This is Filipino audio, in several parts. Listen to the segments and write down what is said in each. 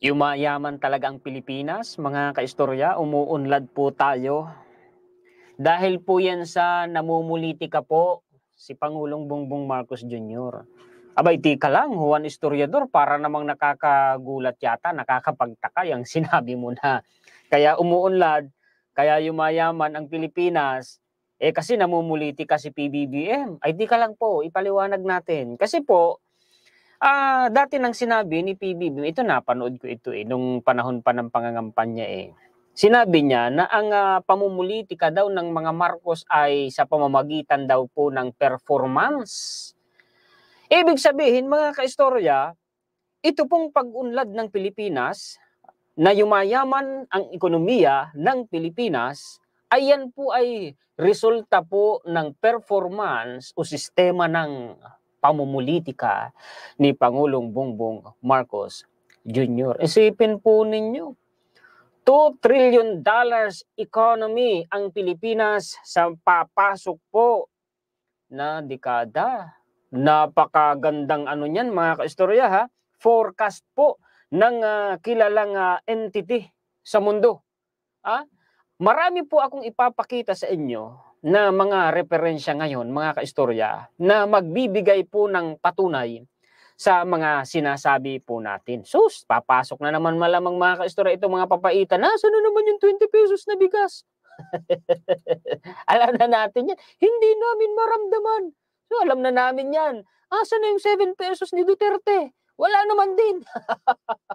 Yumayaman talaga ang Pilipinas, mga kaistorya, umuunlad po tayo. Dahil po yan sa namumulitika po si Pangulong Bongbong Marcos Jr. Abay, tika lang, Juan Istoryador, para namang nakakagulat yata, nakakapagtaka yung sinabi mo na. Kaya umuunlad, kaya yumayaman ang Pilipinas, eh kasi namumuliti si PBBM. Ay di ka lang po, ipaliwanag natin. Kasi po, Ah, uh, dati nang sinabi ni PBB, ito napanood ko ito eh nung panahon pa ng pangangampanya eh. Sinabi niya na ang uh, pamumulitika daw ng mga Marcos ay sa pamamagitan daw po ng performance. Ibig sabihin mga kaistorya, ito pong pag-unlad ng Pilipinas na yumayaman ang ekonomiya ng Pilipinas ay yan po ay resulta po ng performance o sistema ng pamumulitika ni Pangulong Bongbong Marcos Jr. Isipin po ninyo, 2 trillion dollars economy ang Pilipinas sa papasok po na dekada. Napakagandang ano niyan mga kaistorya ha. Forecast po ng uh, kilalang uh, entity sa mundo. Ha? Ah, marami po akong ipapakita sa inyo na mga referensya ngayon, mga kaistorya, na magbibigay po ng patunay sa mga sinasabi po natin. Sus, papasok na naman malamang mga kaistorya ito mga papaitan. Nasaan na naman yung 20 pesos na bigas? alam na natin yan. Hindi namin maramdaman. So, alam na namin yan. Asa na yung 7 pesos ni Duterte? Wala naman din.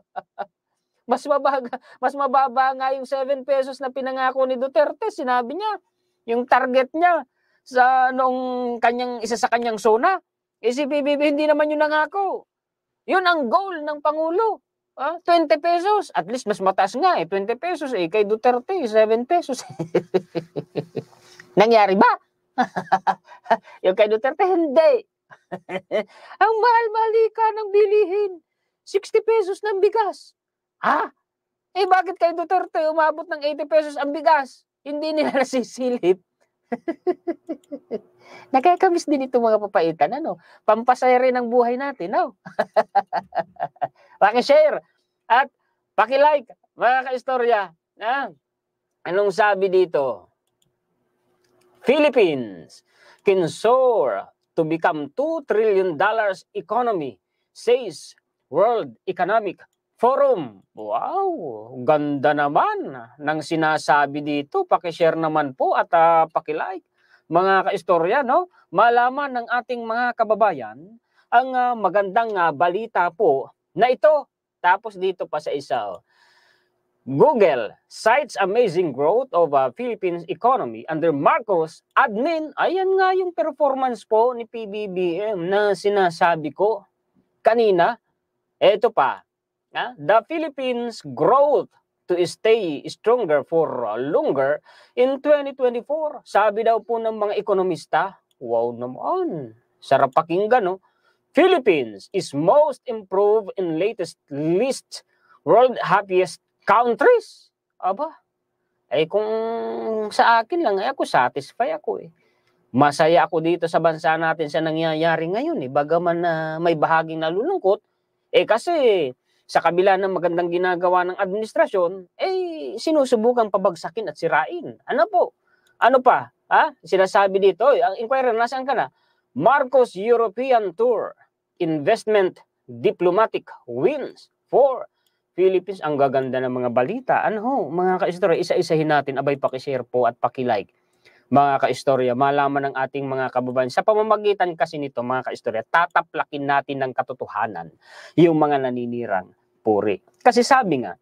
mas, mababa, mas mababa nga yung 7 pesos na pinangako ni Duterte. Sinabi niya, yung target niya sa noong kanyang isa sa kanyang zona, eh si PBB hindi naman yun nangako. Yun ang goal ng Pangulo. Ah, 20 pesos. At least mas mataas nga eh. 20 pesos eh. Kay Duterte, 7 pesos. Nangyari ba? yung kay Duterte, hindi. ang mahal-mahal ka ng bilihin. 60 pesos ng bigas. Ha? Eh bakit kay Duterte umabot ng 80 pesos ang bigas? hindi nila nasisilip. Nakakamiss din itong mga papaitan, ano? Pampasaya rin ang buhay natin, no? share at pakilike, mga kaistorya. Ah, anong sabi dito? Philippines can soar to become 2 trillion dollars economy, says World Economic Forum. Wow, ganda naman ng sinasabi dito. Pakishare naman po at uh, pakilike. Mga kaistorya, no? malaman ng ating mga kababayan ang uh, magandang uh, balita po na ito. Tapos dito pa sa isa. Oh. Google cites amazing growth of uh, Philippines economy under Marcos admin. Ayan nga yung performance po ni PBBM na sinasabi ko kanina. Ito pa, The Philippines' growth to stay stronger for uh, longer in 2024. Sabi daw po ng mga ekonomista, wow naman, sarap pakinggan no. Philippines is most improved in latest list world happiest countries. Aba, eh kung sa akin lang, eh ako satisfy ako eh. Masaya ako dito sa bansa natin sa nangyayari ngayon eh. Bagaman na may bahaging nalulungkot, eh kasi sa kabila ng magandang ginagawa ng administrasyon, eh sinusubukan pabagsakin at sirain. Ano po? Ano pa? Ha? Sinasabi dito, eh, ang inquiry, nasaan ka na? Marcos European Tour, investment diplomatic wins for Philippines. Ang gaganda ng mga balita. Ano ho, mga ka-istorya, isa-isahin natin. Abay, pakishare po at pakilike mga kaistorya, malaman ng ating mga kababayan. Sa pamamagitan kasi nito mga kaistorya, tataplakin natin ng katotohanan yung mga naninirang puri. Kasi sabi nga,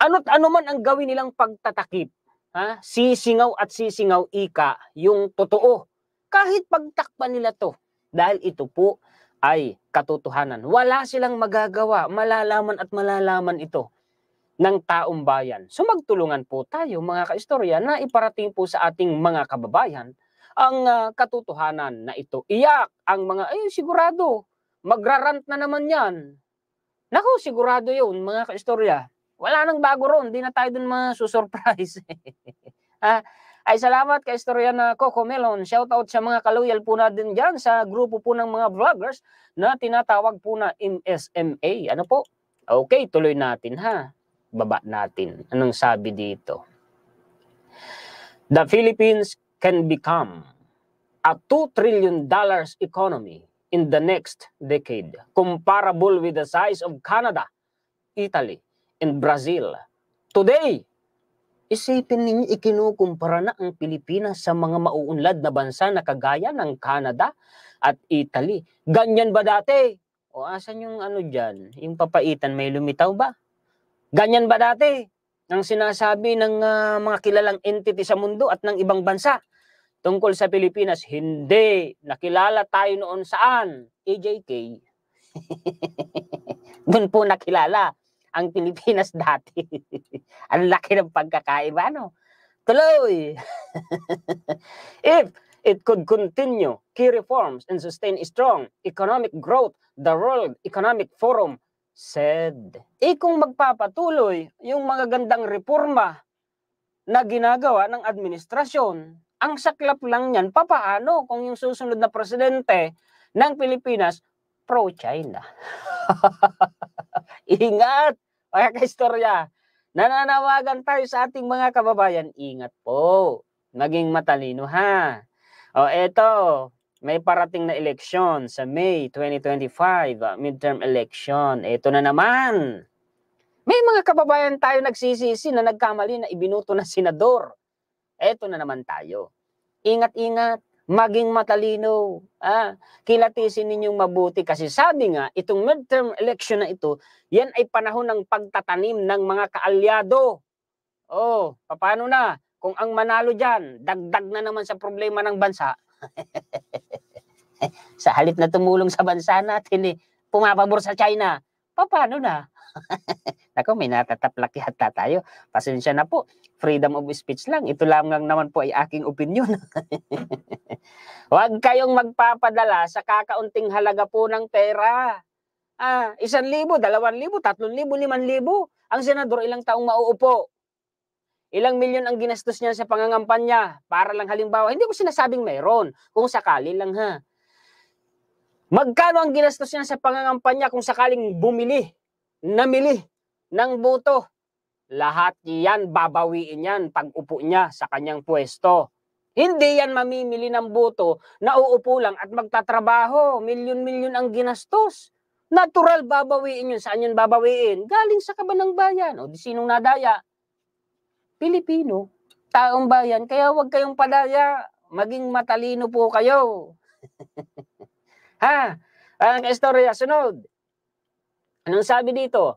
ano't ano man ang gawin nilang pagtatakip, ha? sisingaw at sisingaw ika yung totoo. Kahit pagtakpan nila to, dahil ito po ay katotohanan. Wala silang magagawa, malalaman at malalaman ito ng taong bayan. So magtulungan po tayo mga kaistorya na iparating po sa ating mga kababayan ang uh, katotohanan na ito. Iyak ang mga, ay sigurado, magrarant na naman yan. Naku, sigurado yun mga kaistorya. Wala nang bago ron, di na tayo dun mga susurprise. Eh. ah, ay salamat kaistorya na Coco Melon. Shoutout sa mga kaloyal po na din dyan sa grupo po ng mga vloggers na tinatawag po na MSMA. Ano po? Okay, tuloy natin ha baba natin. Anong sabi dito? The Philippines can become a 2 trillion dollars economy in the next decade, comparable with the size of Canada, Italy, and Brazil. Today, isipin ninyo ikinukumpara na ang Pilipinas sa mga mauunlad na bansa na kagaya ng Canada at Italy. Ganyan ba dati? O asan yung ano dyan? Yung papaitan may lumitaw ba? Ganyan ba dati ang sinasabi ng uh, mga kilalang entity sa mundo at ng ibang bansa tungkol sa Pilipinas? Hindi. Nakilala tayo noon saan? AJK. Doon po nakilala ang Pilipinas dati. ang laki ng pagkakaiba, no? Tuloy! If it could continue key reforms and sustain strong economic growth, the World Economic Forum said. E kung magpapatuloy yung magagandang reforma na ginagawa ng administrasyon, ang saklap lang yan, papaano kung yung susunod na presidente ng Pilipinas, pro-China? Ingat, mga kaistorya. Nananawagan tayo sa ating mga kababayan, ingat po. Maging matalino ha. O eto, may parating na eleksyon sa May 2025, ah, midterm election. Ito na naman. May mga kababayan tayo nagsisisi na nagkamali na ibinuto na senador. Ito na naman tayo. Ingat-ingat, maging matalino. Ah, kilatisin ninyong mabuti kasi sabi nga, itong midterm election na ito, yan ay panahon ng pagtatanim ng mga kaalyado. Oh, paano na? Kung ang manalo dyan, dagdag na naman sa problema ng bansa, sa halip na tumulong sa bansa natin eh, pumapabor sa China. Paano na? Ako, may natataplak yata tayo. Pasensya na po. Freedom of speech lang. Ito lang naman po ay aking opinion. Huwag kayong magpapadala sa kakaunting halaga po ng pera. Ah, isang libo, dalawang libo, tatlong libo, liman libo. Ang senador ilang taong mauupo. Ilang milyon ang ginastos niya sa pangangampanya para lang halimbawa, hindi ko sinasabing mayroon, kung sakali lang ha. Magkano ang ginastos niya sa pangangampanya kung sakaling bumili, namili ng boto? Lahat yan, babawiin yan pag upo niya sa kanyang pwesto. Hindi yan mamimili ng boto na uupo lang at magtatrabaho. Milyon-milyon ang ginastos. Natural babawiin yun. Saan yun babawiin? Galing sa kaban ng bayan. O di sinong nadaya? Pilipino, taong bayan, kaya huwag kayong padaya, maging matalino po kayo. ha? Ang istorya, sunod. Anong sabi dito?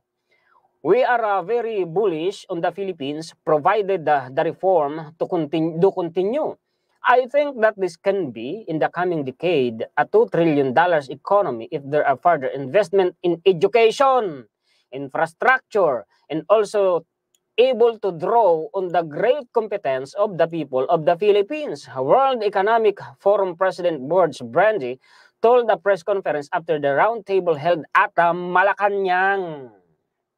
We are uh, very bullish on the Philippines provided the, uh, the reform to continue, do continue. I think that this can be, in the coming decade, a $2 trillion economy if there are further investment in education, infrastructure, and also able to draw on the great competence of the people of the Philippines. World Economic Forum President Borge Brandy told the press conference after the roundtable held at Malacanang.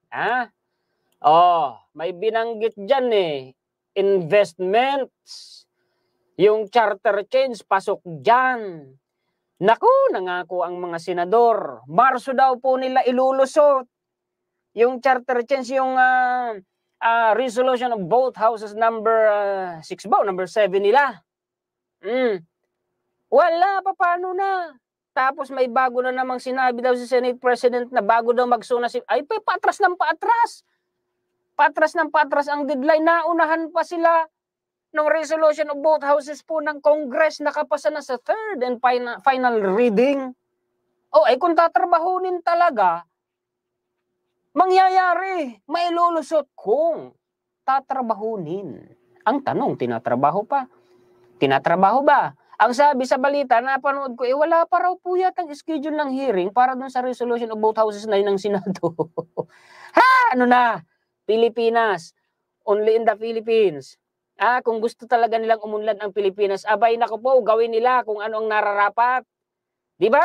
Ha? Ah? Oh, may binanggit dyan eh. Investments. Yung charter change, pasok dyan. Naku, nangako ang mga senador. Marso daw po nila ilulusot. Yung charter change, yung uh, uh, resolution of both houses number 6 uh, ah, ba number 7 nila. Mm. Wala pa paano na. Tapos may bago na namang sinabi daw si Senate President na bago daw magsuna si... Ay, pa, patras ng patras! Patras ng patras ang deadline. Naunahan pa sila ng resolution of both houses po ng Congress nakapasa na sa third and final, final reading. O, oh, ay kung tatrabahunin talaga, mangyayari, mailulusot kung tatrabahunin. Ang tanong, tinatrabaho pa? Tinatrabaho ba? Ang sabi sa balita, napanood ko, eh wala pa raw po yata ang schedule ng hearing para dun sa resolution of both houses na yun ng Senado. ha! Ano na? Pilipinas. Only in the Philippines. Ah, kung gusto talaga nilang umunlad ang Pilipinas, abay nako po, gawin nila kung ano ang nararapat. Di ba?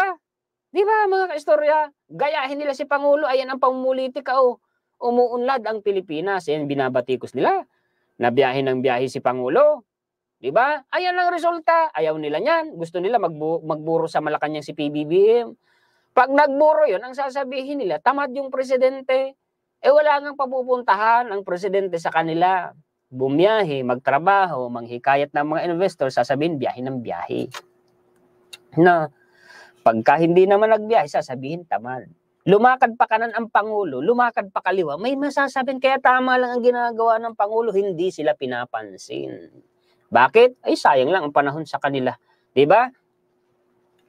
Di ba mga istorya? gayahin nila si Pangulo, ayan ang pamumulitika o oh. umuunlad ang Pilipinas. Ayan, binabatikos nila. Nabiyahin ng biyahe si Pangulo. Di ba? Ayan ang resulta. Ayaw nila niyan. Gusto nila magbu magburo sa Malacanang si PBBM. Pag nagburo yon ang sasabihin nila, tamad yung presidente. Eh wala nang papupuntahan ang presidente sa kanila. Bumiyahe, magtrabaho, manghikayat ng mga investor, sasabihin biyahe ng biyahe. Na, no Pagka hindi naman nagbiyahe, sasabihin tamad. Lumakad pa kanan ang Pangulo, lumakad pa kaliwa, may masasabihin. Kaya tama lang ang ginagawa ng Pangulo, hindi sila pinapansin. Bakit? Ay sayang lang ang panahon sa kanila. 'Di ba?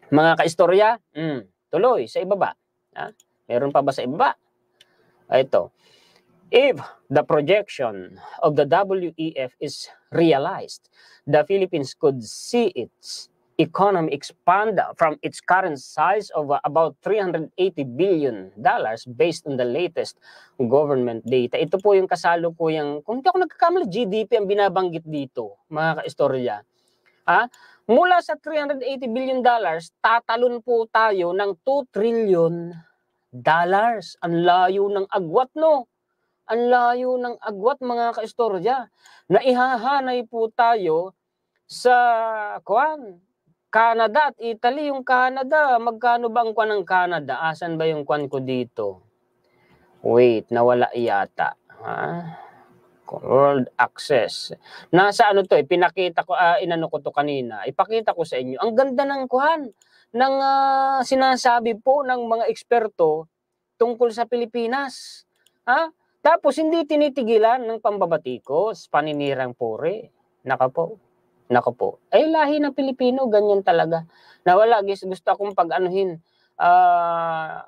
Mga kaistorya, mm, tuloy sa ibaba. Ha? Meron pa ba sa ibaba? Ah, ito. If the projection of the WEF is realized, the Philippines could see its economy expand from its current size of uh, about 380 billion dollars based on the latest government data. Ito po yung kasalo ko kasalukuyang, kung hindi ako nagkakamali, GDP ang binabanggit dito, mga kaistorya. Ha? Ah, mula sa 380 billion dollars, tatalon po tayo ng 2 trillion dollars. Ang layo ng agwat, no? Ang layo ng agwat, mga kaistorya. Naihahanay po tayo sa, kuan, Canada at Italy, yung Canada, magkano ba ang kwan ng Canada? Asan ba yung kwan ko dito? Wait, nawala yata. Ha? World Access. Nasa ano to, eh, pinakita ko, uh, inano ko to kanina. Ipakita ko sa inyo. Ang ganda ng kuhan, ng uh, sinasabi po ng mga eksperto tungkol sa Pilipinas. Ha? Tapos hindi tinitigilan ng pambabatikos, paninirang puri. Naka po. Nako po. Ay, lahi ng Pilipino, ganyan talaga. Nawala, guys, gusto akong pag-anuhin. Uh,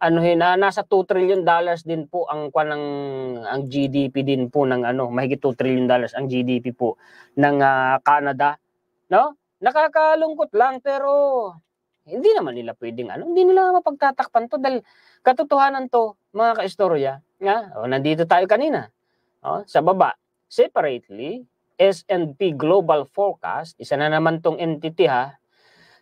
anuhin, na ah, nasa 2 trillion dollars din po ang kwan ng ang GDP din po ng ano, mahigit 2 trillion dollars ang GDP po ng uh, Canada, no? Nakakalungkot lang pero hindi naman nila pwedeng ano, hindi nila mapagtatakpan to dahil katotohanan to, mga kaistorya, nga, oh, nandito tayo kanina, oh, sa baba, separately, S&P Global Forecast, isa na naman tong entity ha,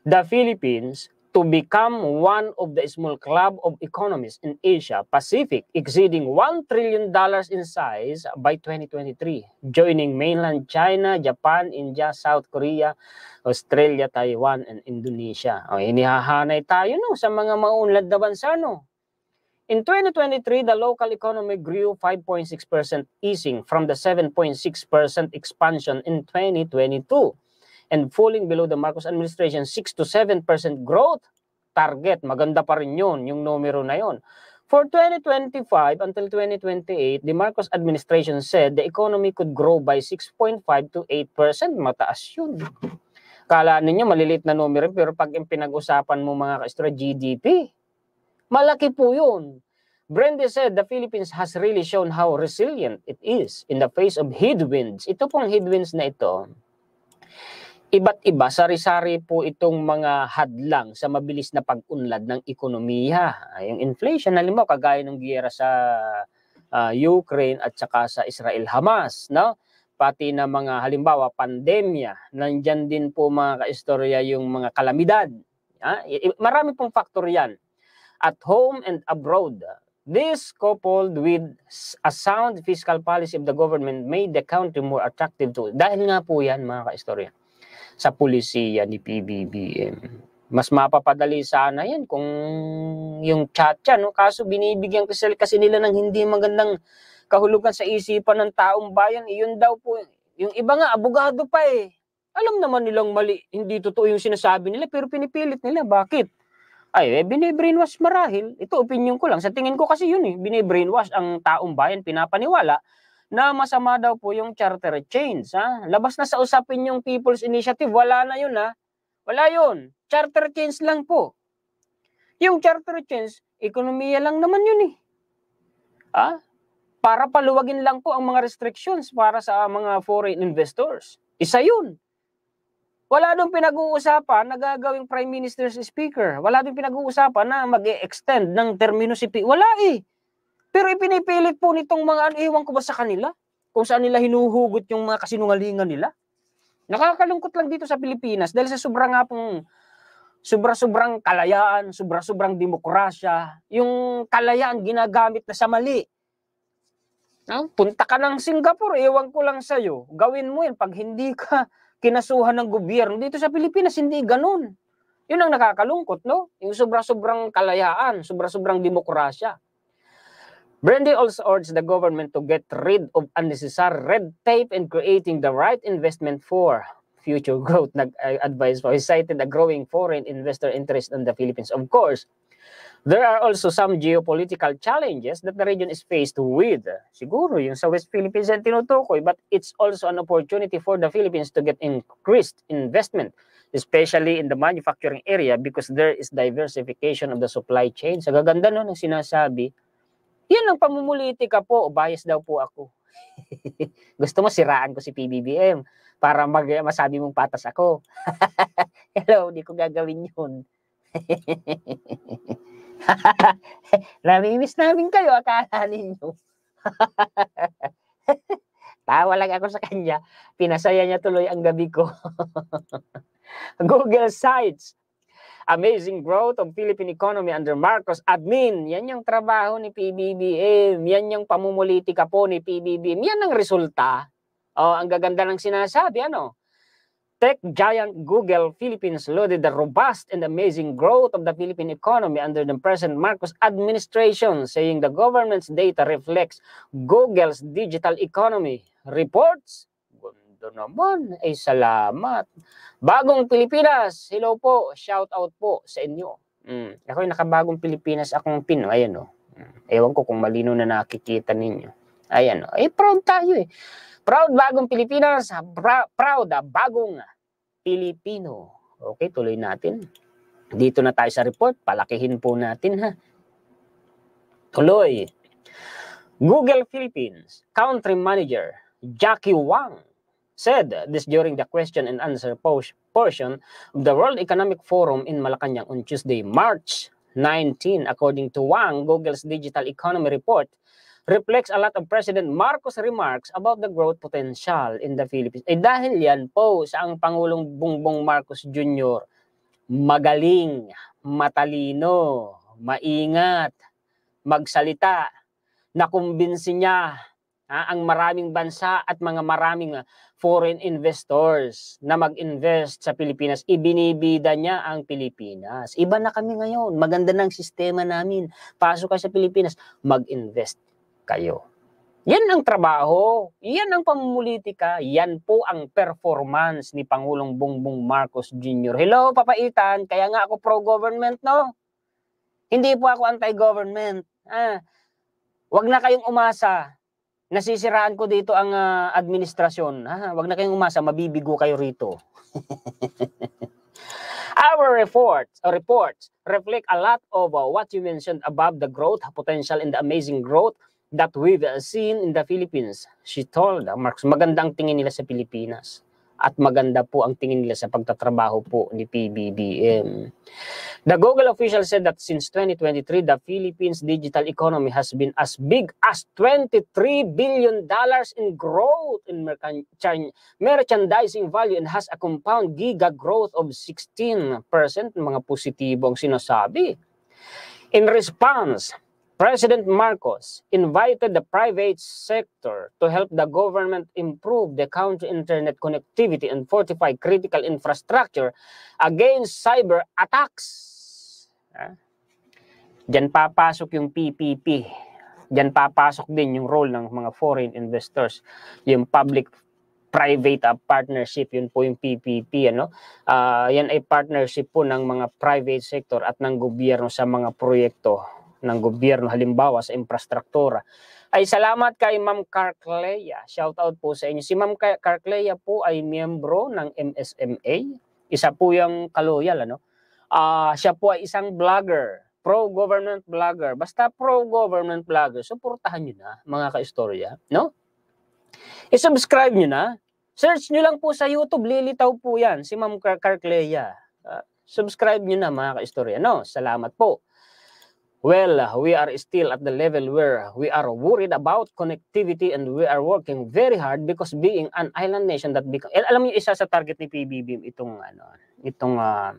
the Philippines to become one of the small club of economies in Asia Pacific exceeding 1 trillion dollars in size by 2023, joining mainland China, Japan, India, South Korea, Australia, Taiwan, and Indonesia. O, inihahanay tayo no, sa mga maunlad na bansa no. In 2023, the local economy grew 5.6% easing from the 7.6% expansion in 2022 and falling below the Marcos administration 6 to 7% growth target. Maganda pa rin yun, yung numero na yun. For 2025 until 2028, the Marcos administration said the economy could grow by 6.5 to 8%. Mataas yun. Kala ninyo maliliit na numero pero pag pinag-usapan mo mga ka GDP, Malaki po yun. Brenda said, the Philippines has really shown how resilient it is in the face of headwinds. Ito pong headwinds na ito, iba't iba, sari-sari po itong mga hadlang sa mabilis na pag-unlad ng ekonomiya. Ah, yung inflation, halimbawa, kagaya ng giyera sa uh, Ukraine at saka sa Israel-Hamas, no? pati na mga halimbawa pandemya, nandyan din po mga kaistorya yung mga kalamidad. Ha? Ah, marami pong factor yan at home and abroad. This, coupled with a sound fiscal policy of the government, made the country more attractive to... Dahil nga po yan, mga kaistorya, sa pulisiya ni PBBM. Mas mapapadali sana yan kung yung chacha, no? Kaso binibigyan kasi, kasi nila ng hindi magandang kahulugan sa isipan ng taong bayan. Iyon daw po. Yung iba nga, abogado pa eh. Alam naman nilang mali, hindi totoo yung sinasabi nila, pero pinipilit nila. Bakit? ay, eh, binibrainwash marahil. Ito, opinion ko lang. Sa tingin ko kasi yun eh, binibrainwash ang taong bayan, pinapaniwala na masama daw po yung charter change. Ha? Labas na sa usapin yung People's Initiative, wala na yun ha. Wala yun. Charter change lang po. Yung charter change, ekonomiya lang naman yun eh. Ha? Para paluwagin lang po ang mga restrictions para sa mga foreign investors. Isa yun. Wala doon pinag-uusapan na gagawing Prime Minister's Speaker. Wala doon pinag-uusapan na mag extend ng termino si P. Wala eh. Pero ipinipilit po nitong mga ano, ewan ko ba sa kanila? Kung saan nila hinuhugot yung mga kasinungalingan nila? Nakakalungkot lang dito sa Pilipinas dahil sa sobra nga pong sobra-sobrang kalayaan, sobra-sobrang demokrasya, yung kalayaan ginagamit na sa mali. Ah, punta ka ng Singapore, ewan ko lang sa'yo. Gawin mo yun pag hindi ka kinasuhan ng gobyerno. Dito sa Pilipinas, hindi ganun. Yun ang nakakalungkot, no? Yung sobra-sobrang kalayaan, sobra-sobrang demokrasya. Brandy also urged the government to get rid of unnecessary red tape and creating the right investment for future growth. Nag-advise po, he cited a growing foreign investor interest in the Philippines. Of course, There are also some geopolitical challenges that the region is faced with. Siguro yung sa West Philippines yan tinutukoy, but it's also an opportunity for the Philippines to get increased investment, especially in the manufacturing area because there is diversification of the supply chain. Sa gaganda no ng sinasabi, yun ang pamumuliti ka po, bias daw po ako. Gusto mo siraan ko si PBBM para mag masabi mong patas ako. Hello, di ko gagawin yun. Namimiss namin kayo, akala ninyo. Tawa lang ako sa kanya. Pinasaya niya tuloy ang gabi ko. Google Sites. Amazing growth of Philippine economy under Marcos. Admin, yan yung trabaho ni PBBM. Yan yung pamumulitika po ni PBBM. Yan ang resulta. Oh, ang gaganda ng sinasabi, ano? Tech giant Google Philippines lauded the robust and amazing growth of the Philippine economy under the present Marcos administration, saying the government's data reflects Google's digital economy. Reports? Gundo naman. Ay, salamat. Bagong Pilipinas. Hello po. Shout out po sa inyo. Mm. Ako yung nakabagong Pilipinas akong Pinoy. Ayan o. Oh. Hmm. Ewan ko kung malino na nakikita ninyo. Ayan, oh. eh proud tayo eh. Proud bagong Pilipinas, sa proud ah, bagong Pilipino. Okay, tuloy natin. Dito na tayo sa report, palakihin po natin ha. Tuloy. Google Philippines Country Manager Jackie Wang said this during the question and answer portion of the World Economic Forum in Malacanang on Tuesday, March 19. According to Wang, Google's Digital Economy Report reflects a lot of President Marcos' remarks about the growth potential in the Philippines. Eh dahil yan po sa ang Pangulong Bongbong Marcos Jr., magaling, matalino, maingat, magsalita, nakumbinsi niya ha, ah, ang maraming bansa at mga maraming foreign investors na mag-invest sa Pilipinas. Ibinibida niya ang Pilipinas. Iba na kami ngayon. Maganda ng sistema namin. Pasok ka sa Pilipinas, mag-invest kayo. Yan ang trabaho, yan ang pamumulitika, yan po ang performance ni Pangulong Bongbong Marcos Jr. Hello, papaitan, kaya nga ako pro-government, no? Hindi po ako anti-government. Ah, wag na kayong umasa. Nasisiraan ko dito ang uh, administrasyon. Ah, wag na kayong umasa, mabibigo kayo rito. Our reports, or reports reflect a lot of uh, what you mentioned above the growth, potential and the amazing growth that we've seen in the Philippines. She told ah, Marcos, magandang tingin nila sa Pilipinas at maganda po ang tingin nila sa pagtatrabaho po ni PBBM. The Google official said that since 2023, the Philippines digital economy has been as big as 23 billion dollars in growth in merchandising value and has a compound giga growth of 16%, mga positibong sinasabi. In response, President Marcos invited the private sector to help the government improve the country internet connectivity and fortify critical infrastructure against cyber attacks. Ah? Diyan papasok yung PPP. Diyan papasok din yung role ng mga foreign investors, yung public private ah, partnership yun po yung PPP ano uh, yan ay partnership po ng mga private sector at ng gobyerno sa mga proyekto ng gobyerno halimbawa sa infrastruktura. Ay salamat kay Ma'am Carclea. Shout out po sa inyo. Si Ma'am Carclea po ay miyembro ng MSMA. Isa po yung kaloyal ano. Uh, siya po ay isang vlogger, pro-government vlogger. Basta pro-government vlogger, suportahan niyo na mga kaistorya, no? I-subscribe niyo na. Search niyo lang po sa YouTube, lilitaw po 'yan si Ma'am Carclea. Uh, subscribe niyo na mga kaistorya, no? Salamat po. Well, uh, we are still at the level where uh, we are worried about connectivity and we are working very hard because being an island nation that become alam niyo isa sa target ni PBBM itong ano itong uh,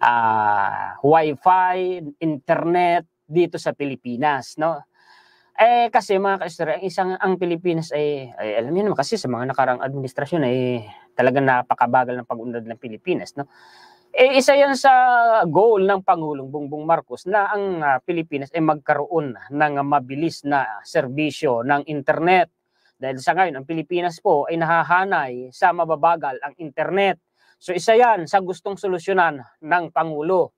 uh, Wi-Fi, internet dito sa Pilipinas, no? Eh kasi mga ka ang isang ang Pilipinas ay, ay alam niyo naman kasi sa mga nakarang administrasyon ay talagang napakabagal ng pag-unlad ng Pilipinas, no? Eh, isa yan sa goal ng Pangulong Bongbong Marcos na ang uh, Pilipinas ay magkaroon ng mabilis na serbisyo ng internet. Dahil sa ngayon, ang Pilipinas po ay nahahanay sa mababagal ang internet. So isa yan sa gustong solusyonan ng Pangulo.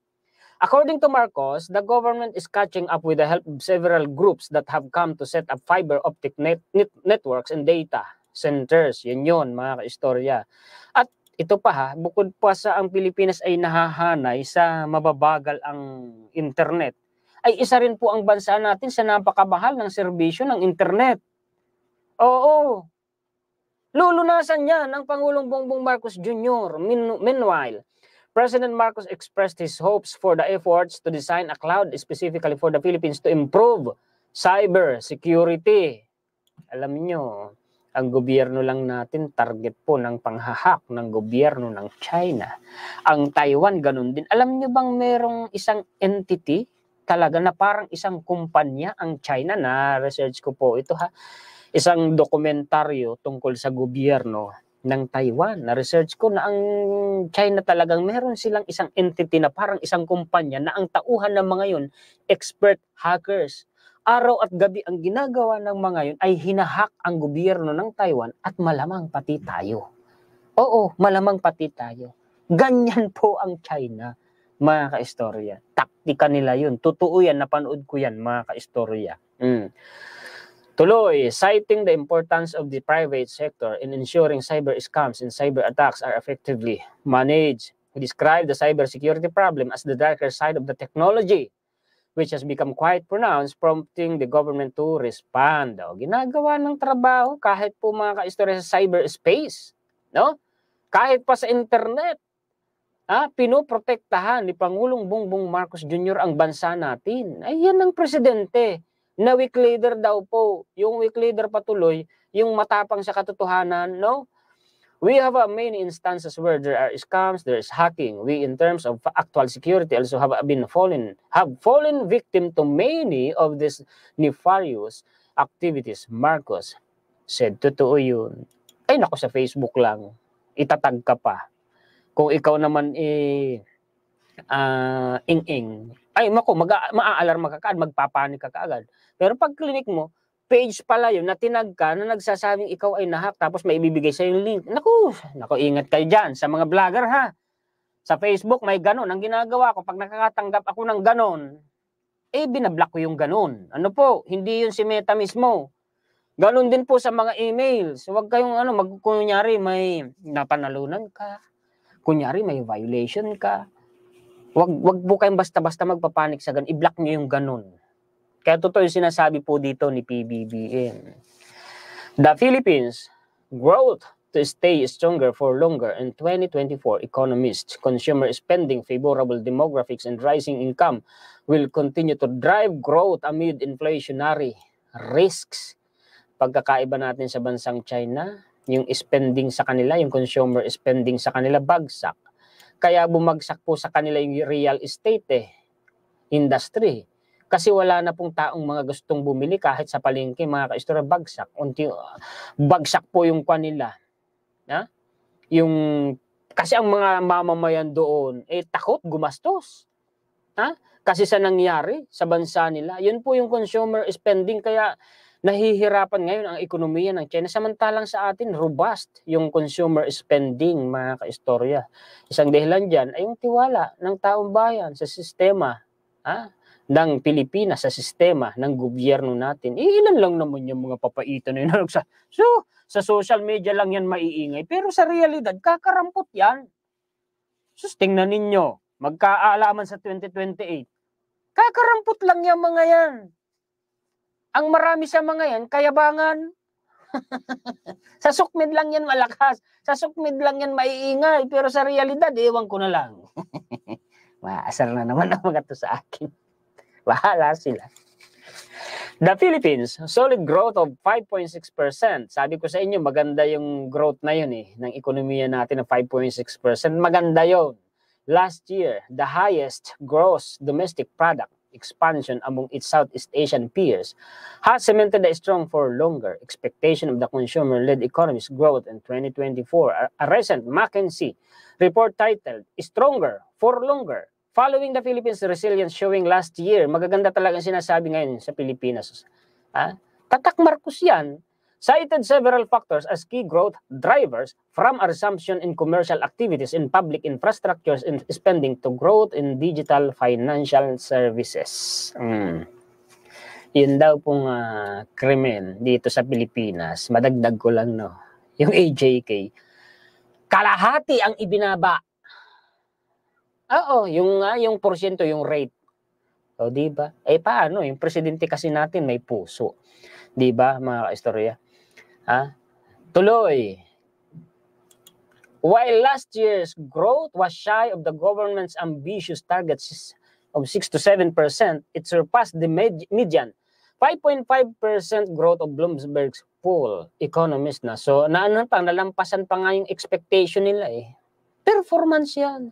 According to Marcos, the government is catching up with the help of several groups that have come to set up fiber optic net, net networks and data centers. Yan 'yon mga kaistorya. At ito pa ha, bukod pa sa ang Pilipinas ay nahahanay sa mababagal ang internet, ay isa rin po ang bansa natin sa napakabahal ng serbisyo ng internet. Oo. Lulunasan niya ng Pangulong Bongbong Marcos Jr. Meanwhile, President Marcos expressed his hopes for the efforts to design a cloud specifically for the Philippines to improve cyber security. Alam niyo, ang gobyerno lang natin target po ng panghahak ng gobyerno ng China. Ang Taiwan ganun din. Alam niyo bang merong isang entity talaga na parang isang kumpanya ang China na research ko po ito ha. Isang dokumentaryo tungkol sa gobyerno ng Taiwan. Na-research ko na ang China talagang meron silang isang entity na parang isang kumpanya na ang tauhan ng mga yon expert hackers Araw at gabi ang ginagawa ng mga yun ay hinahak ang gobyerno ng Taiwan at malamang pati tayo. Oo, malamang pati tayo. Ganyan po ang China, mga kaistorya. Taktika nila yun. Totoo yan, napanood ko yan, mga kaistorya. Mm. Tuloy, citing the importance of the private sector in ensuring cyber scams and cyber attacks are effectively managed. He described the cybersecurity problem as the darker side of the technology which has become quite pronounced, prompting the government to respond. O, oh, ginagawa ng trabaho kahit po mga kaistorya sa cyberspace, no? kahit pa sa internet. Ah, pinoprotektahan ni Pangulong Bongbong Marcos Jr. ang bansa natin. Ayan ang presidente na weak leader daw po. Yung weak leader patuloy, yung matapang sa katotohanan, no? We have uh, many instances where there are scams, there is hacking. We, in terms of actual security, also have uh, been fallen, have fallen victim to many of these nefarious activities. Marcos said, totoo yun. Ay nako, sa Facebook lang. Itatag ka pa. Kung ikaw naman eh, uh, ing-ing, ay mako, mag, maaalarma ka kaagad, magpapanik ka kaagad. Pero pag clinic mo, page pala yun na tinag ka na nagsasabing ikaw ay nahak tapos may ibibigay sa yung link. Naku, naku ingat kayo dyan sa mga vlogger ha. Sa Facebook may ganun. Ang ginagawa ko pag nakakatanggap ako ng ganun, eh binablock ko yung ganun. Ano po, hindi yun si Meta mismo. Ganun din po sa mga emails. Huwag kayong ano, magkunyari may napanalunan ka. Kunyari may violation ka. Wag wag po kayong basta-basta magpapanik sa ganun. I-block niyo yung ganun. Kaya totoo yung sinasabi po dito ni PBBM. The Philippines growth to stay stronger for longer in 2024, economists, consumer spending, favorable demographics, and rising income will continue to drive growth amid inflationary risks. Pagkakaiba natin sa bansang China, yung spending sa kanila, yung consumer spending sa kanila bagsak. Kaya bumagsak po sa kanila yung real estate eh, industry. Kasi wala na pong taong mga gustong bumili kahit sa palengke, mga kaistora, bagsak. Unti, bagsak po yung kanila Na? Yung, kasi ang mga mamamayan doon, eh takot, gumastos. Ha? Kasi sa nangyari sa bansa nila, yun po yung consumer spending. Kaya nahihirapan ngayon ang ekonomiya ng China. Samantalang sa atin, robust yung consumer spending, mga kaistorya. Isang dahilan diyan ay yung tiwala ng taong bayan sa sistema. Ha? ng Pilipinas sa sistema ng gobyerno natin, eh, ilan lang naman yung mga papaitan na yun. So, sa social media lang yan maiingay. Pero sa realidad, kakarampot yan. So, tingnan ninyo, magkaaalaman sa 2028, kakarampot lang yung mga yan. Ang marami sa mga yan, kayabangan. sa sukmid lang yan malakas. Sa sukmid lang yan maiingay. Pero sa realidad, ewan ko na lang. Maasar na naman ang mga to sa akin. Bahala sila. The Philippines, solid growth of 5.6%. Sabi ko sa inyo, maganda yung growth na yun eh, ng ekonomiya natin ng 5.6%. Maganda yon. Last year, the highest gross domestic product expansion among its Southeast Asian peers has cemented a strong for longer expectation of the consumer-led economy's growth in 2024. A recent McKinsey report titled Stronger for Longer Following the Philippines' resilience showing last year, magaganda talaga ang sinasabi ngayon sa Pilipinas. Ha? Tatak Marcos yan cited several factors as key growth drivers from a resumption in commercial activities in public infrastructures and spending to growth in digital financial services. Mm. Yun daw pong uh, krimen dito sa Pilipinas. Madagdag ko lang, no? Yung AJK. Kalahati ang ibinaba Oo, yung uh, yung porsyento, yung rate. O, di ba? Eh, paano? Yung presidente kasi natin may puso. Di ba, mga kaistorya? Ha? Tuloy. While last year's growth was shy of the government's ambitious targets of 6 to 7%, it surpassed the med- median 5.5% growth of Bloomberg's poll economist na. So, naano pa, nalampasan pa nga yung expectation nila eh. Performance yan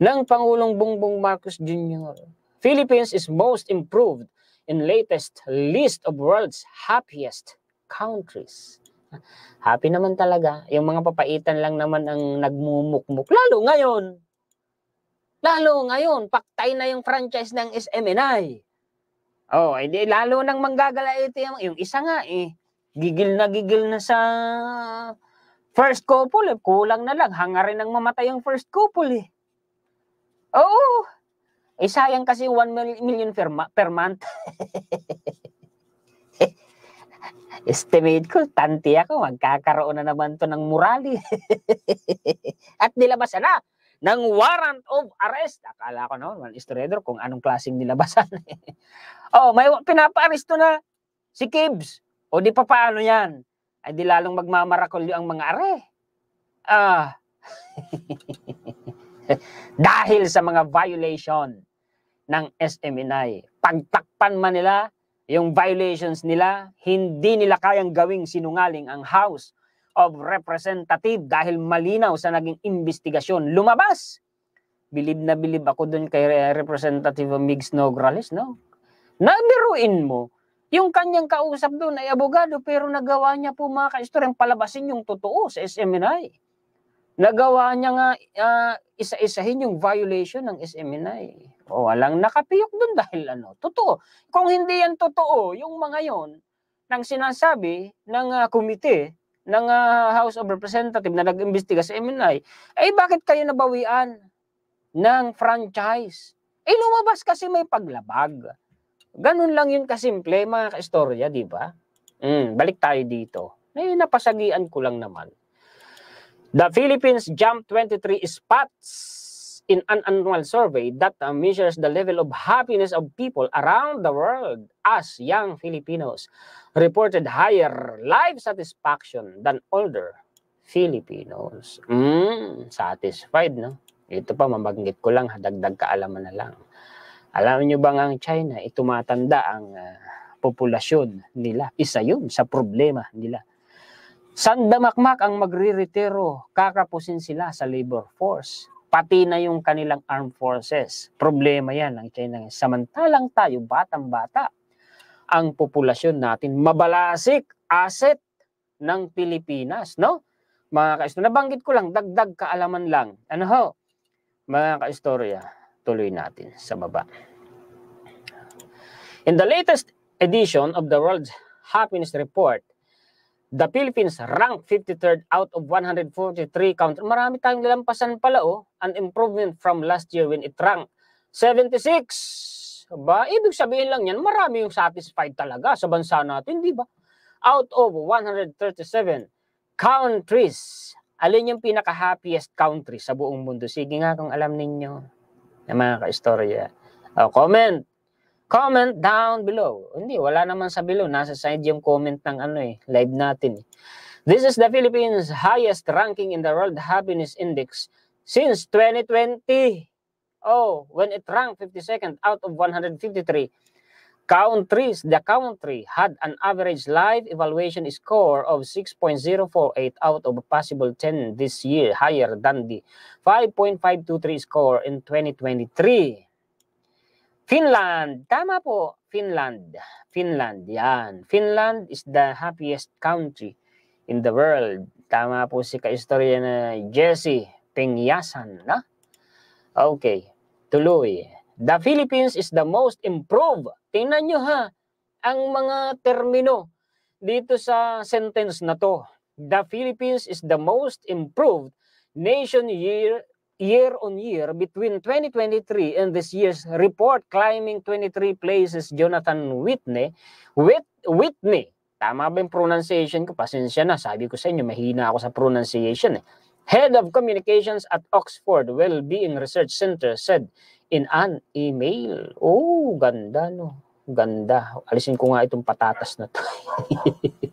ng Pangulong Bongbong Marcos Jr. Philippines is most improved in latest list of world's happiest countries. Happy naman talaga. Yung mga papaitan lang naman ang nagmumukmuk. Lalo ngayon. Lalo ngayon, paktay na yung franchise ng SMNI. Oh, edi lalo nang manggagala ito yung, yung isa nga eh. Gigil na gigil na sa first couple eh. Kulang na lang. Hanga rin ang mamatay yung first couple eh. Oh, eh sayang kasi 1 million per, ma- per month. Estimate ko, tanti ako, magkakaroon na naman to ng murali. At nilabasan na ng warrant of arrest. Akala ko naman, man istoredor, kung anong klaseng nilabasan. oh, may pinapaaresto na si Kibbs. O di pa paano yan? Ay di lalong magmamarakol yung mga are. Ah. dahil sa mga violation ng SMNI. Pagtakpan man nila yung violations nila, hindi nila kayang gawing sinungaling ang House of Representative dahil malinaw sa naging investigasyon. Lumabas! Bilib na bilib ako doon kay Representative Migs Nograles, no? Nabiruin mo, yung kanyang kausap doon ay abogado pero nagawa niya po mga ka palabasin yung totoo sa SMNI. Nagawa niya nga uh, isa-isahin yung violation ng SMNI. O walang nakapiyok doon dahil ano, totoo. Kung hindi yan totoo, yung mga yon nang sinasabi ng uh, komite ng uh, House of Representatives na nag-imbestiga sa MNI, ay eh, bakit kayo nabawian ng franchise? Eh lumabas kasi may paglabag. Ganun lang yun kasimple mga kaistorya, di ba? Mm, balik tayo dito. Eh, napasagian ko lang naman. The Philippines jumped 23 spots in an annual survey that uh, measures the level of happiness of people around the world as young Filipinos reported higher life satisfaction than older Filipinos. Mm, satisfied, no? Ito pa, mabanggit ko lang, dagdag kaalaman na lang. Alam niyo ba ang China, itumatanda ang uh, populasyon nila. Isa yun sa problema nila. Sandamakmak ang magriritiro, kakapusin sila sa labor force. Pati na yung kanilang armed forces. Problema yan ang China. Samantalang tayo, batang-bata, ang populasyon natin, mabalasik asset ng Pilipinas, no? Mga kaistorya, nabanggit ko lang, dagdag kaalaman lang. Ano ho? Mga kaistorya, tuloy natin sa baba. In the latest edition of the World Happiness Report, The Philippines ranked 53rd out of 143 countries. Marami tayong nilampasan pala oh. An improvement from last year when it ranked 76. Ba, ibig sabihin lang yan, marami yung satisfied talaga sa bansa natin, di ba? Out of 137 countries, alin yung pinaka-happiest country sa buong mundo? Sige nga kung alam ninyo na mga ka-istorya. Uh, comment Comment down below. Hindi, wala naman sa below. Nasa side yung comment ng ano eh, live natin. Eh. This is the Philippines' highest ranking in the World Happiness Index since 2020. Oh, when it ranked 52nd out of 153 countries, the country had an average life evaluation score of 6.048 out of a possible 10 this year, higher than the 5.523 score in 2023. Finland. Tama po. Finland. Finland. Yan. Finland is the happiest country in the world. Tama po si ka kaistorya na Jesse Pengyasan. Na? Okay. Tuloy. The Philippines is the most improved. Tingnan nyo ha. Ang mga termino dito sa sentence na to. The Philippines is the most improved nation year year on year between 2023 and this year's report climbing 23 places Jonathan Whitney with Whitney tama ba yung pronunciation ko pasensya na sabi ko sa inyo mahina ako sa pronunciation eh Head of Communications at Oxford Wellbeing Research Center said in an email. Oh, ganda no. Ganda. Alisin ko nga itong patatas na to.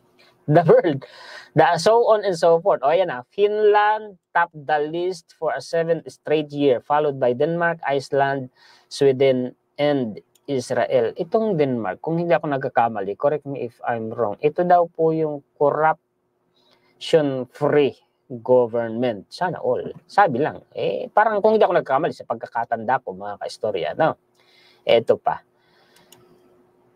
the world. The, so on and so forth. O ayan na, Finland topped the list for a seventh straight year, followed by Denmark, Iceland, Sweden, and Israel. Itong Denmark, kung hindi ako nagkakamali, correct me if I'm wrong, ito daw po yung corruption-free government. Sana all. Sabi lang. Eh, parang kung hindi ako nagkakamali sa pagkakatanda ko, mga kaistorya, no? Ito pa.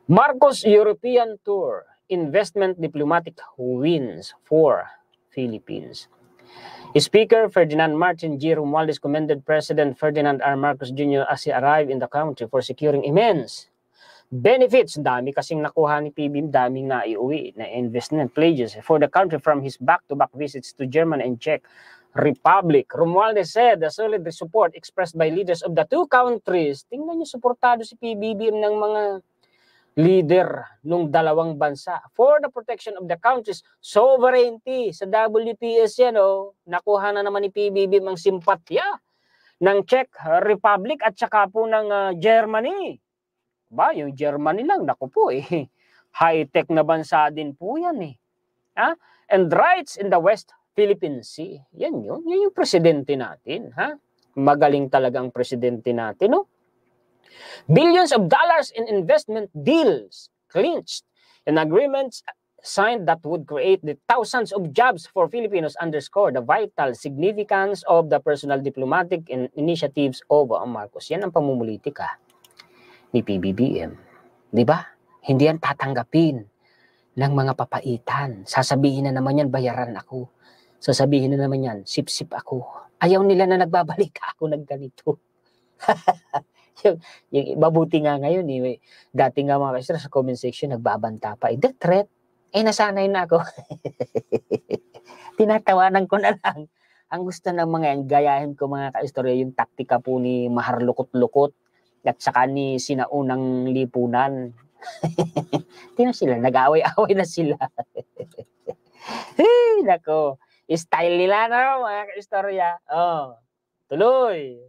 Marcos European Tour investment diplomatic wins for Philippines. Speaker Ferdinand Martin G. Romualdez commended President Ferdinand R. Marcos Jr. as he arrived in the country for securing immense benefits. Dami kasing nakuha ni PBM, daming naiuwi na investment pledges for the country from his back-to-back -back visits to German and Czech Republic. Romualdez said the solid support expressed by leaders of the two countries. Tingnan niyo, suportado si PBBM ng mga leader ng dalawang bansa for the protection of the country's sovereignty. Sa WPS yan, oh, nakuha na naman ni PBB ang simpatya ng Czech Republic at saka po ng uh, Germany. Ba, yung Germany lang, naku po eh. High-tech na bansa din po yan eh. Ha? And rights in the West Philippine Sea. Yan yun. Yan yung presidente natin. Ha? Magaling talaga ang presidente natin. No? Billions of dollars in investment deals clinched and agreements signed that would create the thousands of jobs for Filipinos underscore the vital significance of the personal diplomatic in initiatives of Marcos. Yan ang pamumulitika ni PBBM. Di ba? Hindi yan tatanggapin ng mga papaitan. Sasabihin na naman yan, bayaran ako. Sasabihin na naman yan, sip-sip ako. Ayaw nila na nagbabalik ako ng ganito. yung, yung mabuti nga ngayon, eh, dati nga mga kastra sa comment section, nagbabanta pa. Eh, the threat, eh nasanay na ako. Tinatawanan ko na lang. Ang gusto ng mga yan, gayahin ko mga kaistorya, yung taktika po ni Maharlukot-Lukot at saka ni Sinaunang Lipunan. Tingnan sila, nag-away-away na sila. Hey, nako. Style nila na no, mga kaistorya. Oh, tuloy.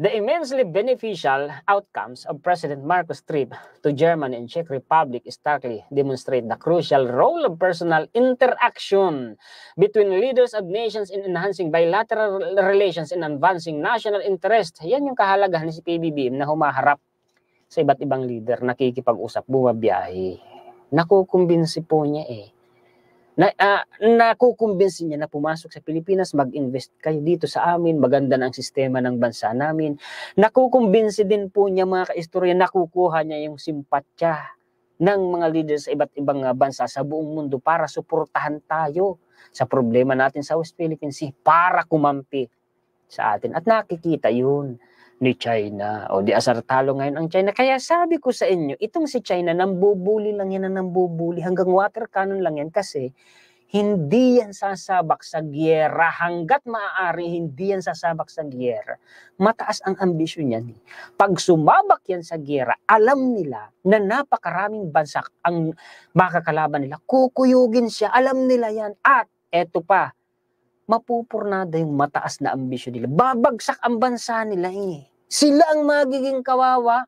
The immensely beneficial outcomes of President Marcos' trip to Germany and Czech Republic starkly demonstrate the crucial role of personal interaction between leaders of nations in enhancing bilateral relations and advancing national interest. Yan yung kahalagahan si PBBM na humaharap sa iba't ibang leader, nakikipag-usap, bumabiyahe. Nakukumbinsi po niya eh na, uh, ah, nakukumbinsin niya na pumasok sa Pilipinas, mag-invest kayo dito sa amin, maganda na ang sistema ng bansa namin. Nakukumbinsin din po niya mga kaistorya, nakukuha niya yung simpatya ng mga leaders sa iba't ibang ah, bansa sa buong mundo para suportahan tayo sa problema natin sa West Philippine Sea para kumampi sa atin. At nakikita yun ni China. O di asartalo ngayon ang China. Kaya sabi ko sa inyo, itong si China, nambubuli lang yan na nambubuli. Hanggang water cannon lang yan kasi hindi yan sasabak sa giyera. Hanggat maaari, hindi yan sasabak sa giyera. Mataas ang ambisyon niyan. Pag sumabak yan sa giyera, alam nila na napakaraming bansa ang makakalaban nila. Kukuyugin siya. Alam nila yan. At eto pa, mapupurnada yung mataas na ambisyon nila. Babagsak ang bansa nila eh. Sila ang magiging kawawa.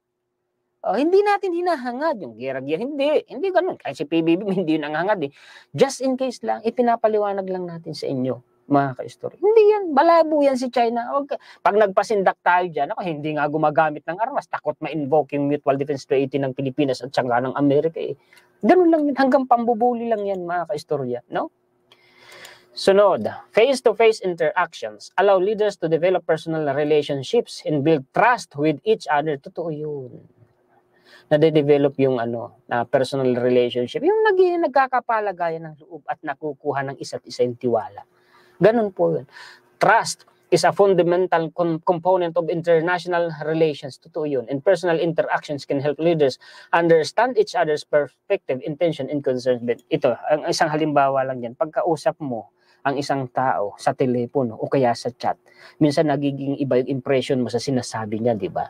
Uh, hindi natin hinahangad yung geragya. Hindi, hindi ganun. Kahit si PBB, hindi yun ang hangad eh. Just in case lang, ipinapaliwanag lang natin sa inyo mga ka-history. Hindi yan, balabo yan si China. Wag, pag nagpasindak tayo dyan, ako, hindi nga gumagamit ng armas, takot ma-invoke yung mutual defense treaty ng Pilipinas at siyang ng Amerika eh. Ganun lang yun, hanggang pambubuli lang yan mga ka-istorya, no? Sunod, face-to-face -face interactions allow leaders to develop personal relationships and build trust with each other. Totoo yun. Nade-develop yung ano, na personal relationship. Yung naging nagkakapalagayan ng loob at nakukuha ng isa't isa yung tiwala. Ganun po yun. Trust is a fundamental component of international relations. Totoo yun. And personal interactions can help leaders understand each other's perspective, intention, and concerns. Ito, ang isang halimbawa lang yan. Pagkausap mo, ang isang tao sa telepono o kaya sa chat, minsan nagiging iba yung impression mo sa sinasabi niya, di ba?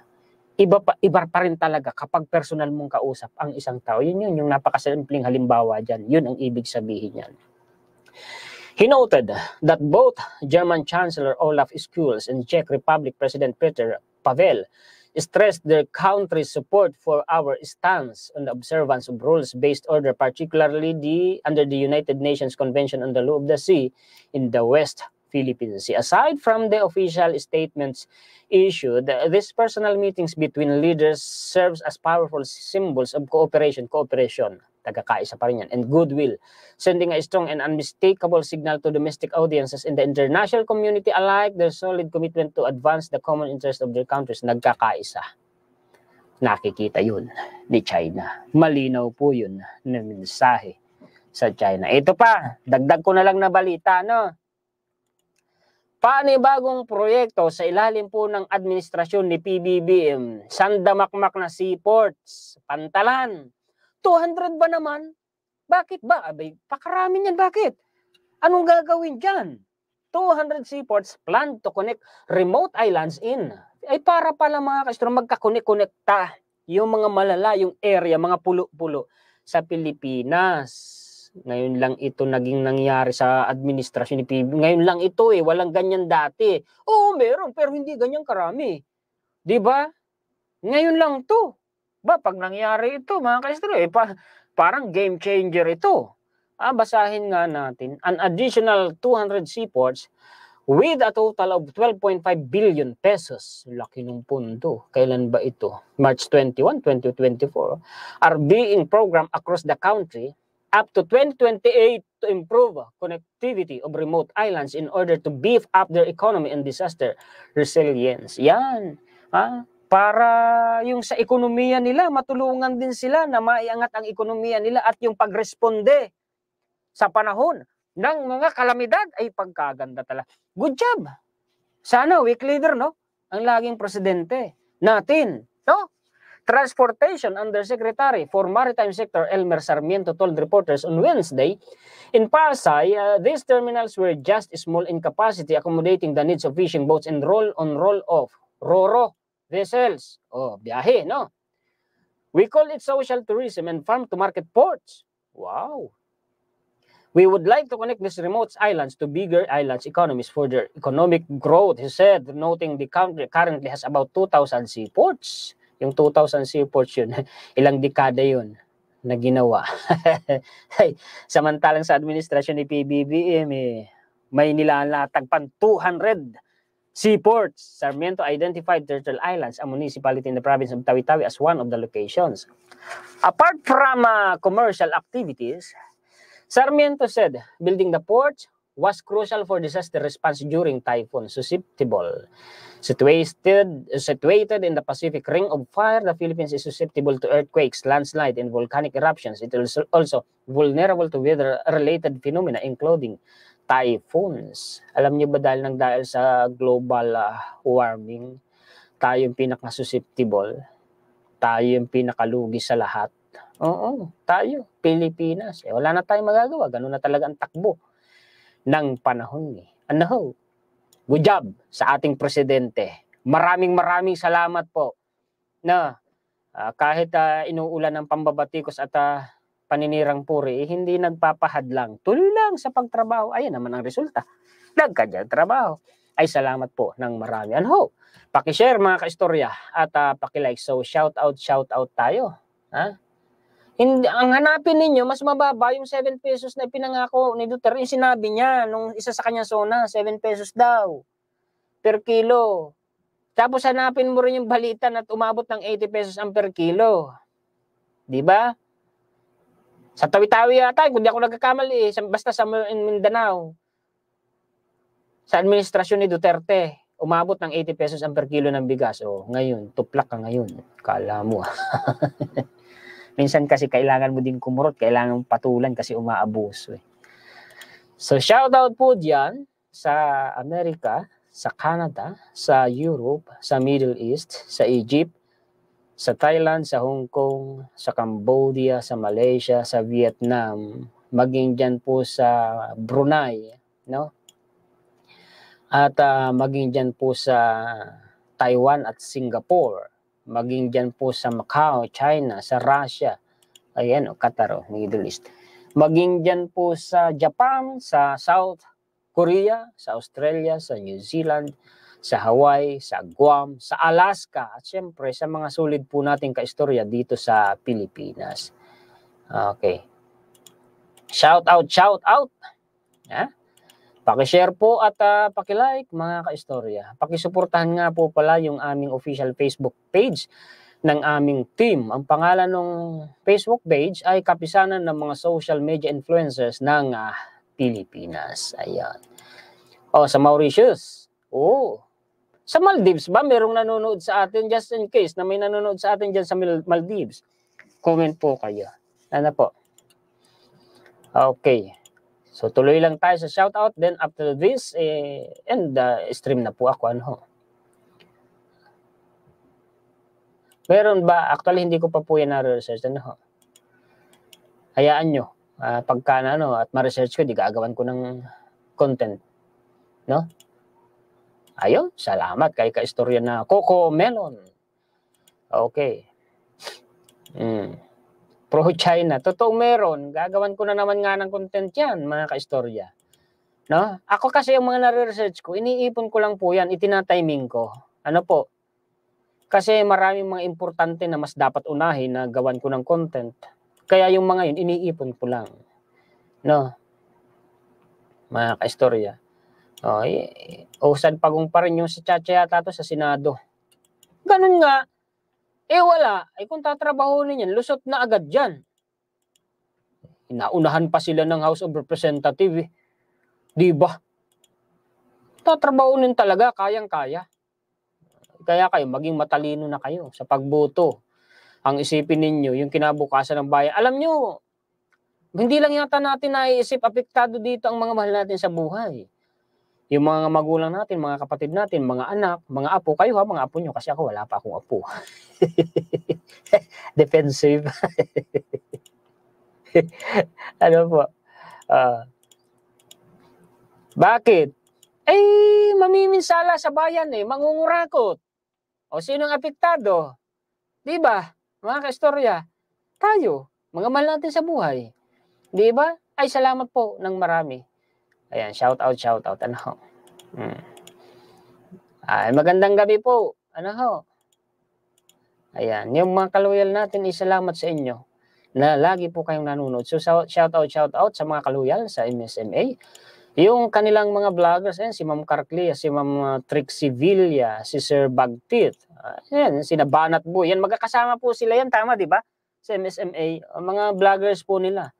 Iba pa, iba pa rin talaga kapag personal mong kausap ang isang tao. Yun yun, yung napakasimpleng halimbawa dyan. Yun ang ibig sabihin niyan. He noted that both German Chancellor Olaf Scholz and Czech Republic President Peter Pavel stressed their country's support for our stance on the observance of rules-based order, particularly the, under the United Nations Convention on the Law of the Sea in the West Philippine Sea. Aside from the official statements issued, these personal meetings between leaders serves as powerful symbols of cooperation, cooperation Tagakaisa pa rin yan. And goodwill, sending a strong and unmistakable signal to domestic audiences and the international community alike their solid commitment to advance the common interest of their countries. Nagkakaisa. Nakikita yun ni China. Malinaw po yun na mensahe sa China. Ito pa, dagdag ko na lang na balita, no? panibagong proyekto sa ilalim po ng administrasyon ni PBBM, Sandamakmak na Seaports, Pantalan, 200 ba naman? Bakit ba? Abay, pakarami niyan. Bakit? Anong gagawin dyan? 200 seaports plan to connect remote islands in. Ay para pala mga kastro magkakonek-konekta yung mga malalayong area, mga pulo-pulo sa Pilipinas. Ngayon lang ito naging nangyari sa administrasyon ni PB. Ngayon lang ito eh, walang ganyan dati. Oo, meron, pero hindi ganyan karami. 'Di ba? Ngayon lang 'to. Ba, pag nangyari ito, mga kaistro, eh, pa, parang game changer ito. Ah, basahin nga natin, an additional 200 seaports with a total of 12.5 billion pesos. Laki ng pondo. Kailan ba ito? March 21, 2024. Are being program across the country up to 2028 to improve connectivity of remote islands in order to beef up their economy and disaster resilience. Yan. Ha? Ah, para yung sa ekonomiya nila, matulungan din sila na maiangat ang ekonomiya nila at yung pagresponde sa panahon ng mga kalamidad ay pagkaganda talaga. Good job! Sana weak leader, no? Ang laging presidente natin, no? Transportation Undersecretary for Maritime Sector Elmer Sarmiento told reporters on Wednesday, in Pasay, uh, these terminals were just small in capacity, accommodating the needs of fishing boats and roll-on roll-off, RORO, vessels. O, biyahe, no? We call it social tourism and farm-to-market ports. Wow! We would like to connect these remote islands to bigger islands' economies for their economic growth, he said, noting the country currently has about 2,000 seaports. Yung 2,000 seaports yun, ilang dekada yun na ginawa. Samantalang sa administrasyon ni PBBM, eh, may nilalatag pan 200 Seaports. Sarmiento identified Turtle Islands, a municipality in the province of Tawi-Tawi, as one of the locations. Apart from uh, commercial activities, Sarmiento said building the port was crucial for disaster response during typhoon susceptible. Situated, situated in the Pacific Ring of Fire, the Philippines is susceptible to earthquakes, landslide, and volcanic eruptions. It is also vulnerable to weather-related phenomena, including typhoons. Alam niyo ba dahil nang dahil sa global uh, warming, tayo yung pinaka-susceptible, tayo yung pinakalugi sa lahat. Oo, tayo, Pilipinas. Eh, wala na tayong magagawa. Ganun na talaga ang takbo ng panahon. Eh. Ano Good job sa ating presidente. Maraming maraming salamat po na uh, kahit uh, inuulan ng pambabatikos at uh, paninirang puri, eh, hindi lang. Tuloy lang sa pagtrabaho. Ayun naman ang resulta. Nagkanyang trabaho. Ay salamat po ng marami. And ho, pakishare mga kaistorya at uh, pakilike. So shout out, shout out tayo. Ha? Hindi, ang hanapin ninyo, mas mababa yung 7 pesos na pinangako ni Duterte. Yung sinabi niya nung isa sa kanya zona, 7 pesos daw per kilo. Tapos hanapin mo rin yung balita na umabot ng 80 pesos ang per kilo. 'Di ba? Sa Tawi-Tawi yata, kung di ako nagkakamali, eh. basta sa Mindanao. Sa administrasyon ni Duterte, umabot ng 80 pesos ang per kilo ng bigas. O, oh, ngayon, tuplak ka ngayon. Kala mo. Ah. Minsan kasi kailangan mo din kumurot, kailangan patulan kasi umaabuso. Eh. So, shout out po diyan sa Amerika, sa Canada, sa Europe, sa Middle East, sa Egypt, sa Thailand, sa Hong Kong, sa Cambodia, sa Malaysia, sa Vietnam, maging dyan po sa Brunei, no? At uh, maging dyan po sa Taiwan at Singapore, maging dyan po sa Macau, China, sa Russia, ayan o, oh, Qatar o, oh, Middle East. Maging dyan po sa Japan, sa South Korea, sa Australia, sa New Zealand, sa Hawaii, sa Guam, sa Alaska at siyempre sa mga solid po nating kaistorya dito sa Pilipinas. Okay. Shout out, shout out. Ha? Paki-share po at uh, paki-like mga kaistorya. Paki-suportahan nga po pala yung aming official Facebook page ng aming team. Ang pangalan ng Facebook page ay Kapisanan ng mga Social Media Influencers ng uh, Pilipinas. Ayan. Oh, sa Mauritius. Oh, sa Maldives ba, merong nanonood sa atin just in case na may nanonood sa atin diyan sa Maldives? Comment po kayo. Ano po? Okay. So tuloy lang tayo sa shout out Then after this, eh, and uh, stream na po ako. Ano? Meron ba? Actually, hindi ko pa po yan na-research. Ano? Hayaan nyo. Uh, pagka na, ano, at ma-research ko, di gagawan ko ng content. No? Ayun, salamat kay kaistorya na Coco Melon. Okay. Mm. Pro China, Totoo meron. Gagawan ko na naman nga ng content yan, mga kaistorya. No? Ako kasi yung mga nare-research ko, iniipon ko lang po yan, itinatiming ko. Ano po? Kasi maraming mga importante na mas dapat unahin na gawan ko ng content. Kaya yung mga yun, iniipon ko lang. No? Mga kaistorya. Oh, usad pagong pa rin yung si Chacha yata to sa Senado. Ganun nga. Eh wala. Eh kung tatrabahunin niyan, lusot na agad yan. Naunahan pa sila ng House of Representatives. Eh. Di ba? Tatrabahunin talaga, kayang-kaya. Kaya kayo, maging matalino na kayo sa pagboto. Ang isipin ninyo, yung kinabukasan ng bayan. Alam nyo, hindi lang yata natin naiisip, apektado dito ang mga mahal natin sa buhay yung mga magulang natin, mga kapatid natin, mga anak, mga apo, kayo ha, mga apo nyo, kasi ako wala pa akong apo. Defensive. ano po? Uh, bakit? Eh, mamiminsala sa bayan eh, mangungurakot. O sino ang apektado? Di ba? Mga kaistorya, tayo, mga mahal natin sa buhay. Di ba? Ay, salamat po ng marami. Ayan, shout out, shout out. Ano ho? Hmm. Ay, magandang gabi po. Ano ho? Ayan, yung mga kaluyal natin, isalamat sa inyo na lagi po kayong nanonood. So shout out, shout out sa mga kaluyal sa MSMA. Yung kanilang mga vloggers, ayan, si Ma'am Carclia, si Ma'am ah, Trixie Villa, si Sir Bagtit, ayan, si Nabanat Boy. Yan, magkakasama po sila yan, tama, di ba? Sa MSMA, mga vloggers po nila.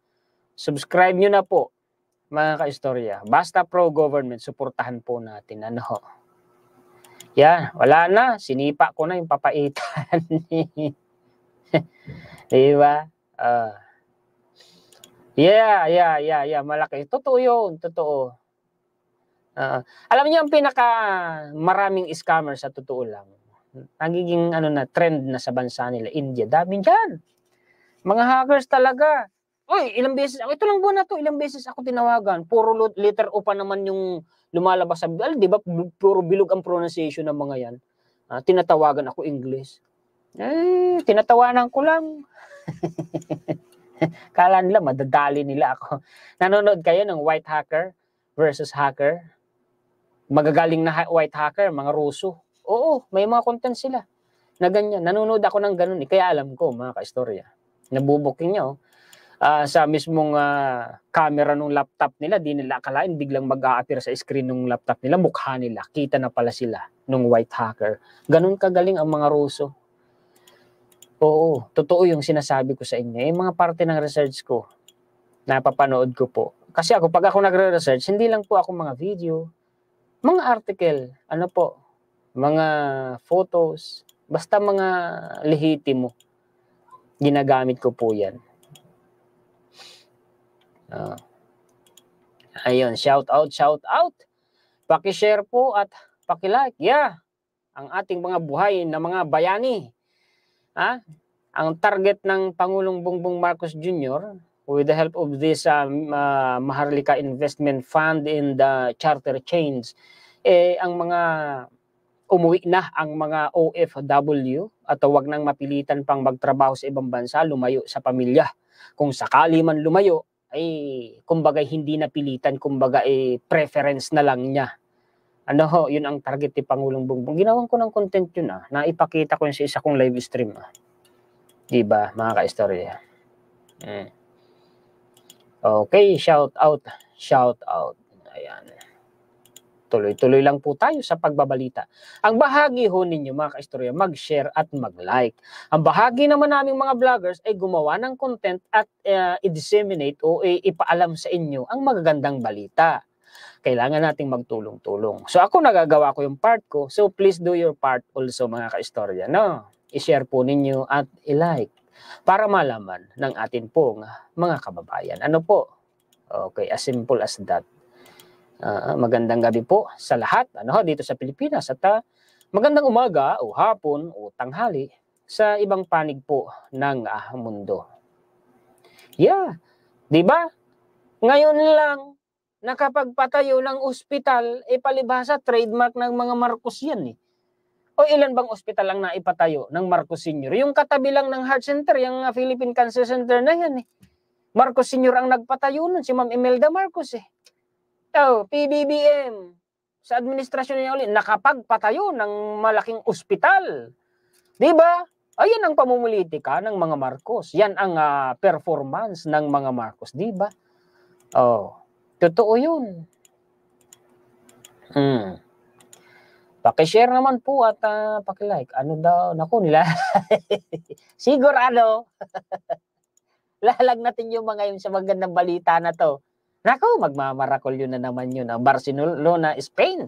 Subscribe nyo na po mga kaistorya, basta pro-government, suportahan po natin. Ano ho? Yan, wala na. Sinipa ko na yung papaitan. diba? Uh, yeah, yeah, yeah, yeah. Malaki. Totoo yun. Totoo. Uh, alam niyo ang pinaka maraming scammer sa totoo lang. Nagiging ano na trend na sa bansa nila, India. Dami diyan. Mga hackers talaga. Oy, ilang beses ako, ito lang buwan na to, ilang beses ako tinawagan. Puro letter O pa naman yung lumalabas sa, al, di ba, puro bilog ang pronunciation ng mga yan. Ah, tinatawagan ako English. Eh, tinatawanan ko lang. Kala nila, madadali nila ako. Nanonood kayo ng white hacker versus hacker? Magagaling na white hacker, mga Ruso. Oo, may mga content sila na ganyan. Nanonood ako ng ganun. Eh. Kaya alam ko, mga kaistorya. Nabubuking niya, oh uh, sa mismong uh, camera ng laptop nila, di nila akalain biglang mag-a-appear sa screen ng laptop nila, mukha nila, kita na pala sila ng white hacker. Ganun kagaling ang mga Ruso. Oo, totoo yung sinasabi ko sa inyo. Yung mga parte ng research ko, napapanood ko po. Kasi ako, pag ako nagre-research, hindi lang po ako mga video, mga article, ano po, mga photos, basta mga lihiti mo. Ginagamit ko po yan. Uh, ayun, shout out, shout out. Paki-share po at paki-like. Yeah. Ang ating mga buhay na mga bayani. Ha? Ang target ng Pangulong Bongbong Marcos Jr. with the help of this um, uh, Maharlika Investment Fund in the charter chains eh ang mga umuwi na ang mga OFW at wag nang mapilitan pang magtrabaho sa ibang bansa, lumayo sa pamilya. Kung sakali man lumayo, ay kumbaga hindi napilitan, kumbaga ay eh, preference na lang niya. Ano ho, yun ang target ni Pangulong Bongbong. Ginawan ko ng content yun ah. Naipakita ko yun sa isa kong live stream ah. Diba, mga ka-istorya? Mm. Okay, shout out. Shout out. Ayan. Tuloy-tuloy lang po tayo sa pagbabalita. Ang bahagi ho ninyo mga kaistorya, mag-share at mag-like. Ang bahagi naman naming mga vloggers ay gumawa ng content at uh, i-disseminate o eh, ipaalam sa inyo ang magagandang balita. Kailangan nating magtulong-tulong. So ako nagagawa ko yung part ko, so please do your part also mga kaistorya. No? I-share po ninyo at i-like para malaman ng atin pong mga kababayan. Ano po? Okay, as simple as that. Ah, magandang gabi po sa lahat ano dito sa Pilipinas at uh, magandang umaga o hapon o tanghali sa ibang panig po ng uh, mundo. Yeah, 'di ba? Ngayon lang nakapagpatayo ng ospital, e palibhasa trademark ng mga Marcos 'yan eh. O ilan bang ospital ang naipatayo ng Marcos Sr.? Yung katabi lang ng Heart Center, yung Philippine Cancer Center na 'yan eh. Marcos Sr. ang nagpatayo nun, si Ma'am Imelda Marcos eh. Oh, PBBM. Sa administrasyon niya ulit, nakapagpatayo ng malaking ospital. Di ba? Ayun ang pamumulitika ng mga Marcos. Yan ang uh, performance ng mga Marcos. Di ba? Oh, totoo yun. Hmm. Paki-share naman po at uh, paki-like. Ano daw? Naku, nila. Sigurado. Lalag natin yung mga yun sa magandang balita na to. Nako, yun na naman yun. Ang Barcelona, Spain.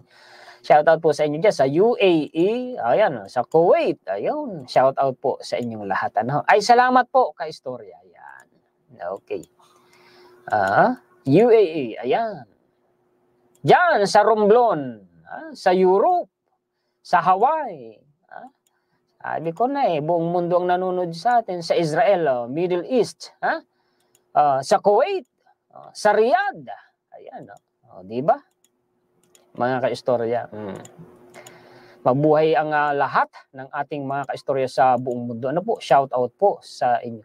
Shoutout po sa inyo dyan sa UAE, ayan, sa Kuwait, ayun. Shoutout po sa inyong lahat. Ano? Ay, salamat po kay istorya. Ayan. Okay. Ah, UAE, ayan. Diyan, sa Romblon, ah, sa Europe, sa Hawaii. Ah, sabi ko na eh, buong mundo ang nanonood sa atin, sa Israel, oh, Middle East, ha? Ah, uh, sa Kuwait, Oh, sa Riyadh. Ayan, oh. Oh, di ba? Mga kaistorya. Mm. Mabuhay ang uh, lahat ng ating mga kaistorya sa buong mundo. Ano po? Shout out po sa inyo.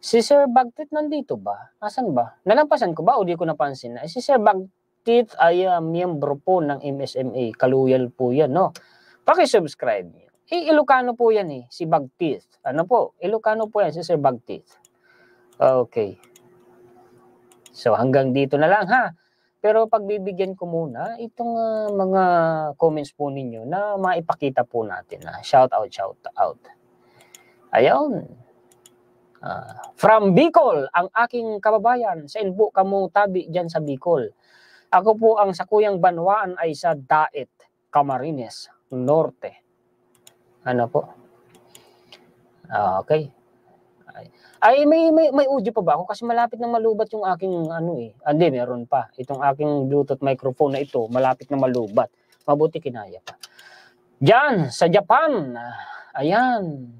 Si Sir Bagtit nandito ba? Asan ba? Nalampasan ko ba o di ko napansin na? Eh, si Sir Bagtit ay uh, miyembro po ng MSMA. Kaluyal po yan, no? Pakisubscribe niyo. Eh, Ilocano po yan eh, si Bagtit. Ano po? Ilocano po yan, si Sir Bagtit. Okay. So hanggang dito na lang ha. Pero pagbibigyan ko muna itong uh, mga comments po ninyo na maipakita po natin. Na shout out, shout out. Ayun. Uh, from Bicol, ang aking kababayan. Send po kamo tabi dyan sa Bicol? Ako po ang sakuyang banwaan ay sa Daet, Camarines, Norte. Ano po? Uh, okay. Ay, may, may, may audio pa ba ako? Kasi malapit na malubat yung aking ano eh. Ah, hindi, meron pa. Itong aking Bluetooth microphone na ito, malapit na malubat. Mabuti kinaya pa. Diyan, sa Japan. Ayan.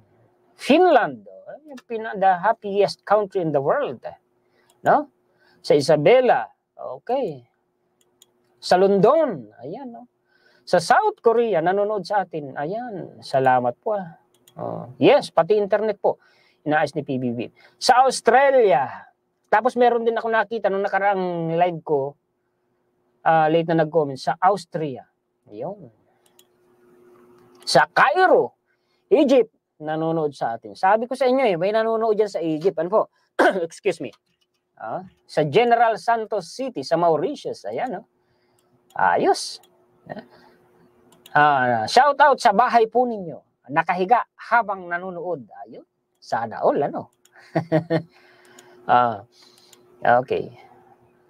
Finland. The happiest country in the world. No? Sa Isabela. Okay. Sa London. Ayan. No? Sa South Korea, nanonood sa atin. Ayan. Salamat po ah. Oh. Yes, pati internet po inaayos ni PBB. Sa Australia, tapos meron din ako nakita nung nakaraang live ko, uh, late na nag-comment, sa Austria. Yun. Sa Cairo, Egypt, nanonood sa atin. Sabi ko sa inyo eh, may nanonood dyan sa Egypt. Ano po? Excuse me. Uh, sa General Santos City, sa Mauritius. Ayan, no? Uh. Ayos. Uh, ah, shout out sa bahay po ninyo. Nakahiga habang nanonood. Ayos. Sana all, ano? ah, okay.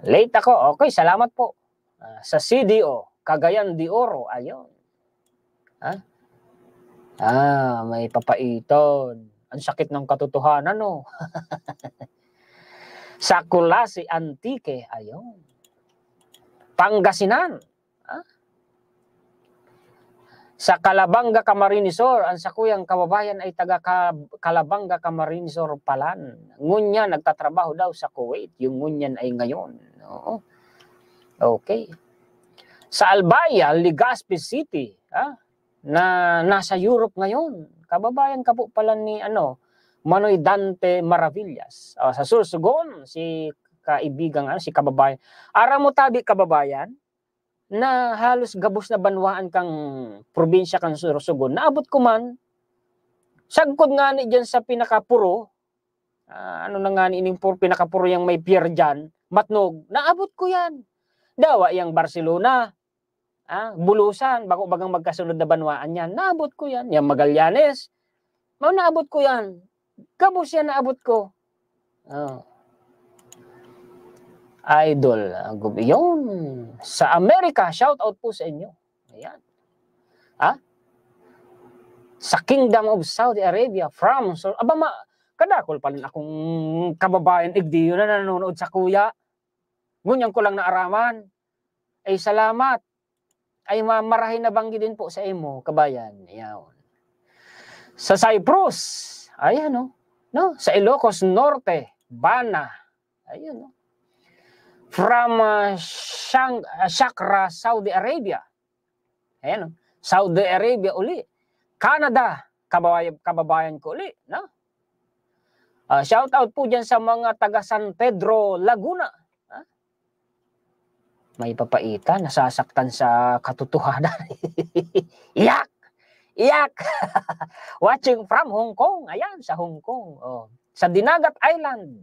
Late ako. Okay, salamat po. Uh, sa CDO, Cagayan de Oro. Ayun. Ha? Huh? Ah, may papaiton. Ang sakit ng katotohanan, no? sa Kulasi, Antique. Ayun. Pangasinan. Sa Calabanga, Camarinesor, ang sakuyang kababayan ay taga Calabanga, Camarinesor palan. Ngunya, nagtatrabaho daw sa Kuwait. Yung ngunyan ay ngayon. Oo. Okay. Sa Albaya, Legazpi City, ha? na nasa Europe ngayon. Kababayan ka po pala ni ano, Manoy Dante Maravillas. Uh, sa Sursugon, si kaibigan, ano, si kababayan. Aramutabi kababayan, na halos gabos na banwaan kang probinsya kang Surusugon. Naabot ko man, sagkod nga ni dyan sa pinakapuro, uh, ano na nga ni ining puro, pinakapuro yung may pier dyan, matnog, naabot ko yan. Dawa yung Barcelona, ah, bulusan, bago bagang magkasunod na banwaan yan, naabot ko yan. Yung Magallanes, naabot ko yan. Gabos yan naabot ko. Oh idol. Ah, Yung Sa Amerika, shout out po sa inyo. Ayan. Ha? Sa Kingdom of Saudi Arabia, from, so, aba ma, kadakol pa rin akong kababayan igdiyo eh, na nanonood sa kuya. Ngunyan ko lang naaraman. Ay salamat. Ay mamarahin na banggi din po sa imo, kabayan. Ayan. Sa Cyprus, ayan o. Oh, no? no? Sa Ilocos Norte, Bana. Ayan o. Oh. No? from uh, Shang, uh, Saudi Arabia. Ayan, no? Oh. Saudi Arabia uli. Canada, kababayan, kababayan ko uli. No? Uh, ah, shout out po dyan sa mga taga San Pedro, Laguna. Huh? May papaita, nasasaktan sa katotohanan. Iyak! Iyak! Watching from Hong Kong. Ayan, sa Hong Kong. Oh. Sa Dinagat Island.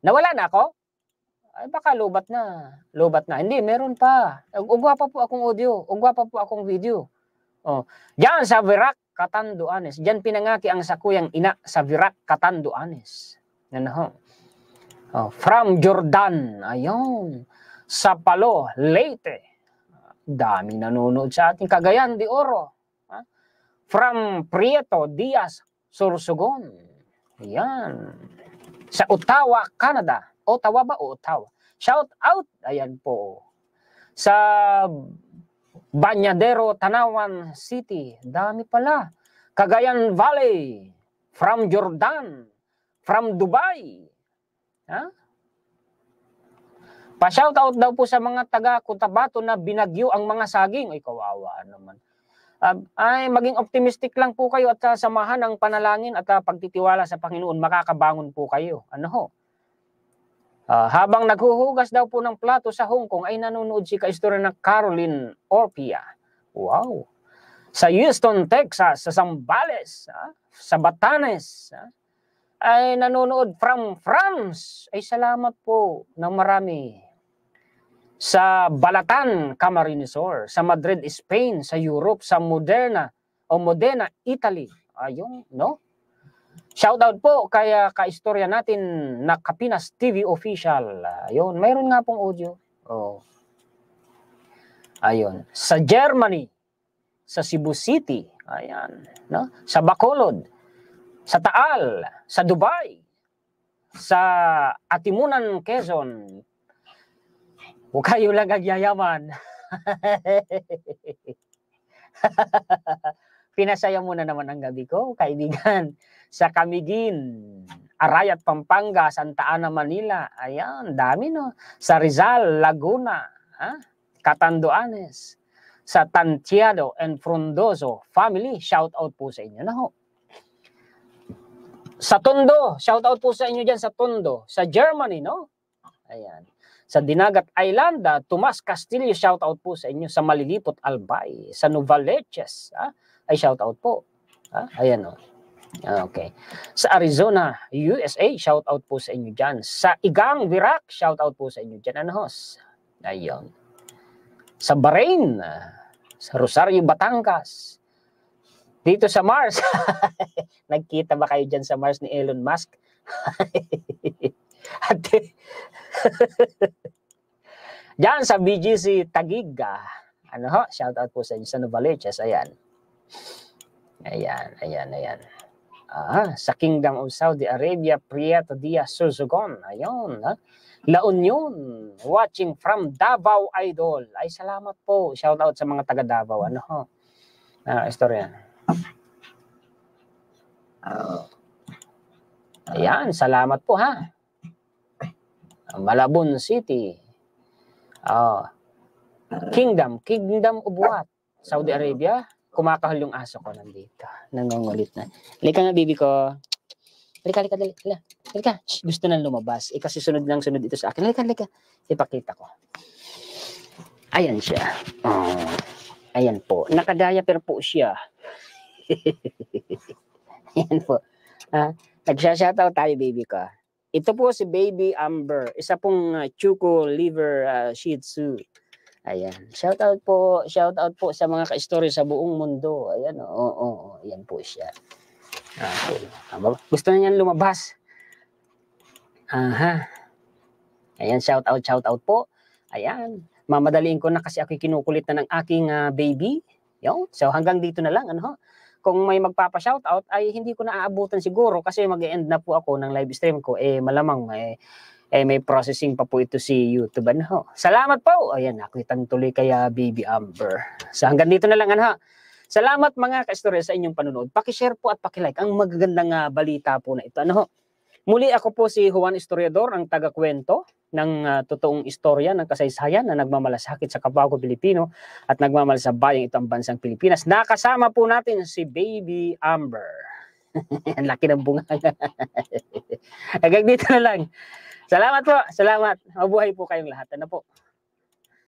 Nawala na ako? Ay baka lobat na. Lobat na. Hindi, meron pa. Ugwa pa po akong audio. Ugwa pa po akong video. Oh. Diyan sa Virac Catanduanes. Diyan pinangaki ang sakuyang ina sa Virac Catanduanes. Yan ho. Oh, from Jordan. Ayun. Sa Palo, Leyte. Daming nanonood sa ating Cagayan de Oro. Ha? From Prieto, Diaz, Sursugon. Ayan. Sa Ottawa, Canada. Ottawa ba? O Ottawa. Shout out. Ayan po. Sa Banyadero, Tanawan City. Dami pala. Cagayan Valley. From Jordan. From Dubai. Ha? Pa-shout out daw po sa mga taga Cotabato na binagyo ang mga saging. Ay, kawawa naman. Uh, ay, maging optimistic lang po kayo at uh, samahan ang panalangin at uh, pagtitiwala sa Panginoon. Makakabangon po kayo. Ano ho? Uh, habang naghuhugas daw po ng plato sa Hong Kong ay nanonood si kaistorya ng Caroline Orpia. Wow! Sa Houston, Texas, sa Zambales, ha? sa Batanes, ha? ay nanonood from France. Ay salamat po ng marami. Sa Balatan, Camarinesor, sa Madrid, Spain, sa Europe, sa Moderna o Modena, Italy. Ayun, no? Shoutout po kay uh, kaistorya natin na Kapinas TV official. Ayun, mayroon nga pong audio. Oh. Ayun, sa Germany, sa Cebu City, ayan, no? Sa Bacolod, sa Taal, sa Dubai, sa Atimunan, Quezon. Huwag kayo lang agyayaman. Pinasaya muna naman ang gabi ko, kaibigan. Sa Camigin, Arayat, Pampanga, Santa Ana, Manila. Ayan, dami no. Sa Rizal, Laguna, ha? Catanduanes. Sa Tantiado and Frondoso family, shout out po sa inyo Naho. Sa Tondo, shout out po sa inyo diyan sa Tondo. Sa Germany, no? Ayan sa Dinagat Islanda, ah, Tomas Castillo, shout out po sa inyo, sa Malilipot Albay, sa Novaleches, ah, ay, shout out po. Ha? Ah, ayan o. Oh. Ah, okay. Sa Arizona, USA, shout out po sa inyo diyan. Sa Igang, Virac, shout out po sa inyo diyan Ano hos? Ayun. Sa Bahrain, sa Rosario, Batangas. Dito sa Mars. Nagkita ba kayo diyan sa Mars ni Elon Musk? Ate. dyan sa BGC Tagiga. Ah. Ano ho? Shout out po sa inyo sa Novaliches. Ayan. Ayan, ayan, ayan. Ah, sa Kingdom of Saudi Arabia, Prieta Diaz Suzugon. Ayun, ha? La Union, watching from Davao Idol. Ay, salamat po. Shout out sa mga taga Davao. Ano ho? Ah, istorya. Ayan, salamat po ha. Malabon City. Oh. Kingdom, Kingdom Ubuat, Saudi Arabia kumakahol yung aso ko. Nandito. Nangungulit na. Halika nga, baby ko. Halika, halika, dali. Hala. Halika. Shh, gusto nang lumabas. Eh, kasi sunod lang sunod ito sa akin. Halika, halika. Ipakita ko. Ayan siya. Oh. Ayan po. Nakadaya pero po siya. Ayan po. Ah, Nagsha-shoutout tayo, baby ko. Ito po si Baby Amber. Isa pong uh, Chuko Liver uh, Shih Tzu. Ayan. Shout out po, shout out po sa mga ka-story sa buong mundo. Ayan, oo, oh, oo, oh, oh. yan po siya. Ah, ah Gusto na niyan lumabas. Aha. Ayan, shout out, shout out po. Ayan. Mamadaliin ko na kasi ako kinukulit na ng aking uh, baby. Yo. So hanggang dito na lang ano. Kung may magpapa-shout out ay hindi ko na aabutan siguro kasi mag-end e na po ako ng live stream ko eh malamang eh eh may processing pa po ito si YouTube ano. Salamat po. Ayun, nakita tuloy kaya Baby Amber. So hanggang dito na lang ano. Salamat mga ka-story sa inyong panonood. Paki-share po at paki-like ang magagandang ah, balita po na ito ano. Muli ako po si Juan Historiador, ang taga-kwento ng uh, totoong istorya ng kasaysayan na nagmamalasakit sa kabago Pilipino at nagmamalasabayang ito ang bansang Pilipinas. Nakasama po natin si Baby Amber. ang laki ng bunga. Hanggang dito na lang. Salamat po. Salamat. Mabuhay po kayong lahat. Ano po?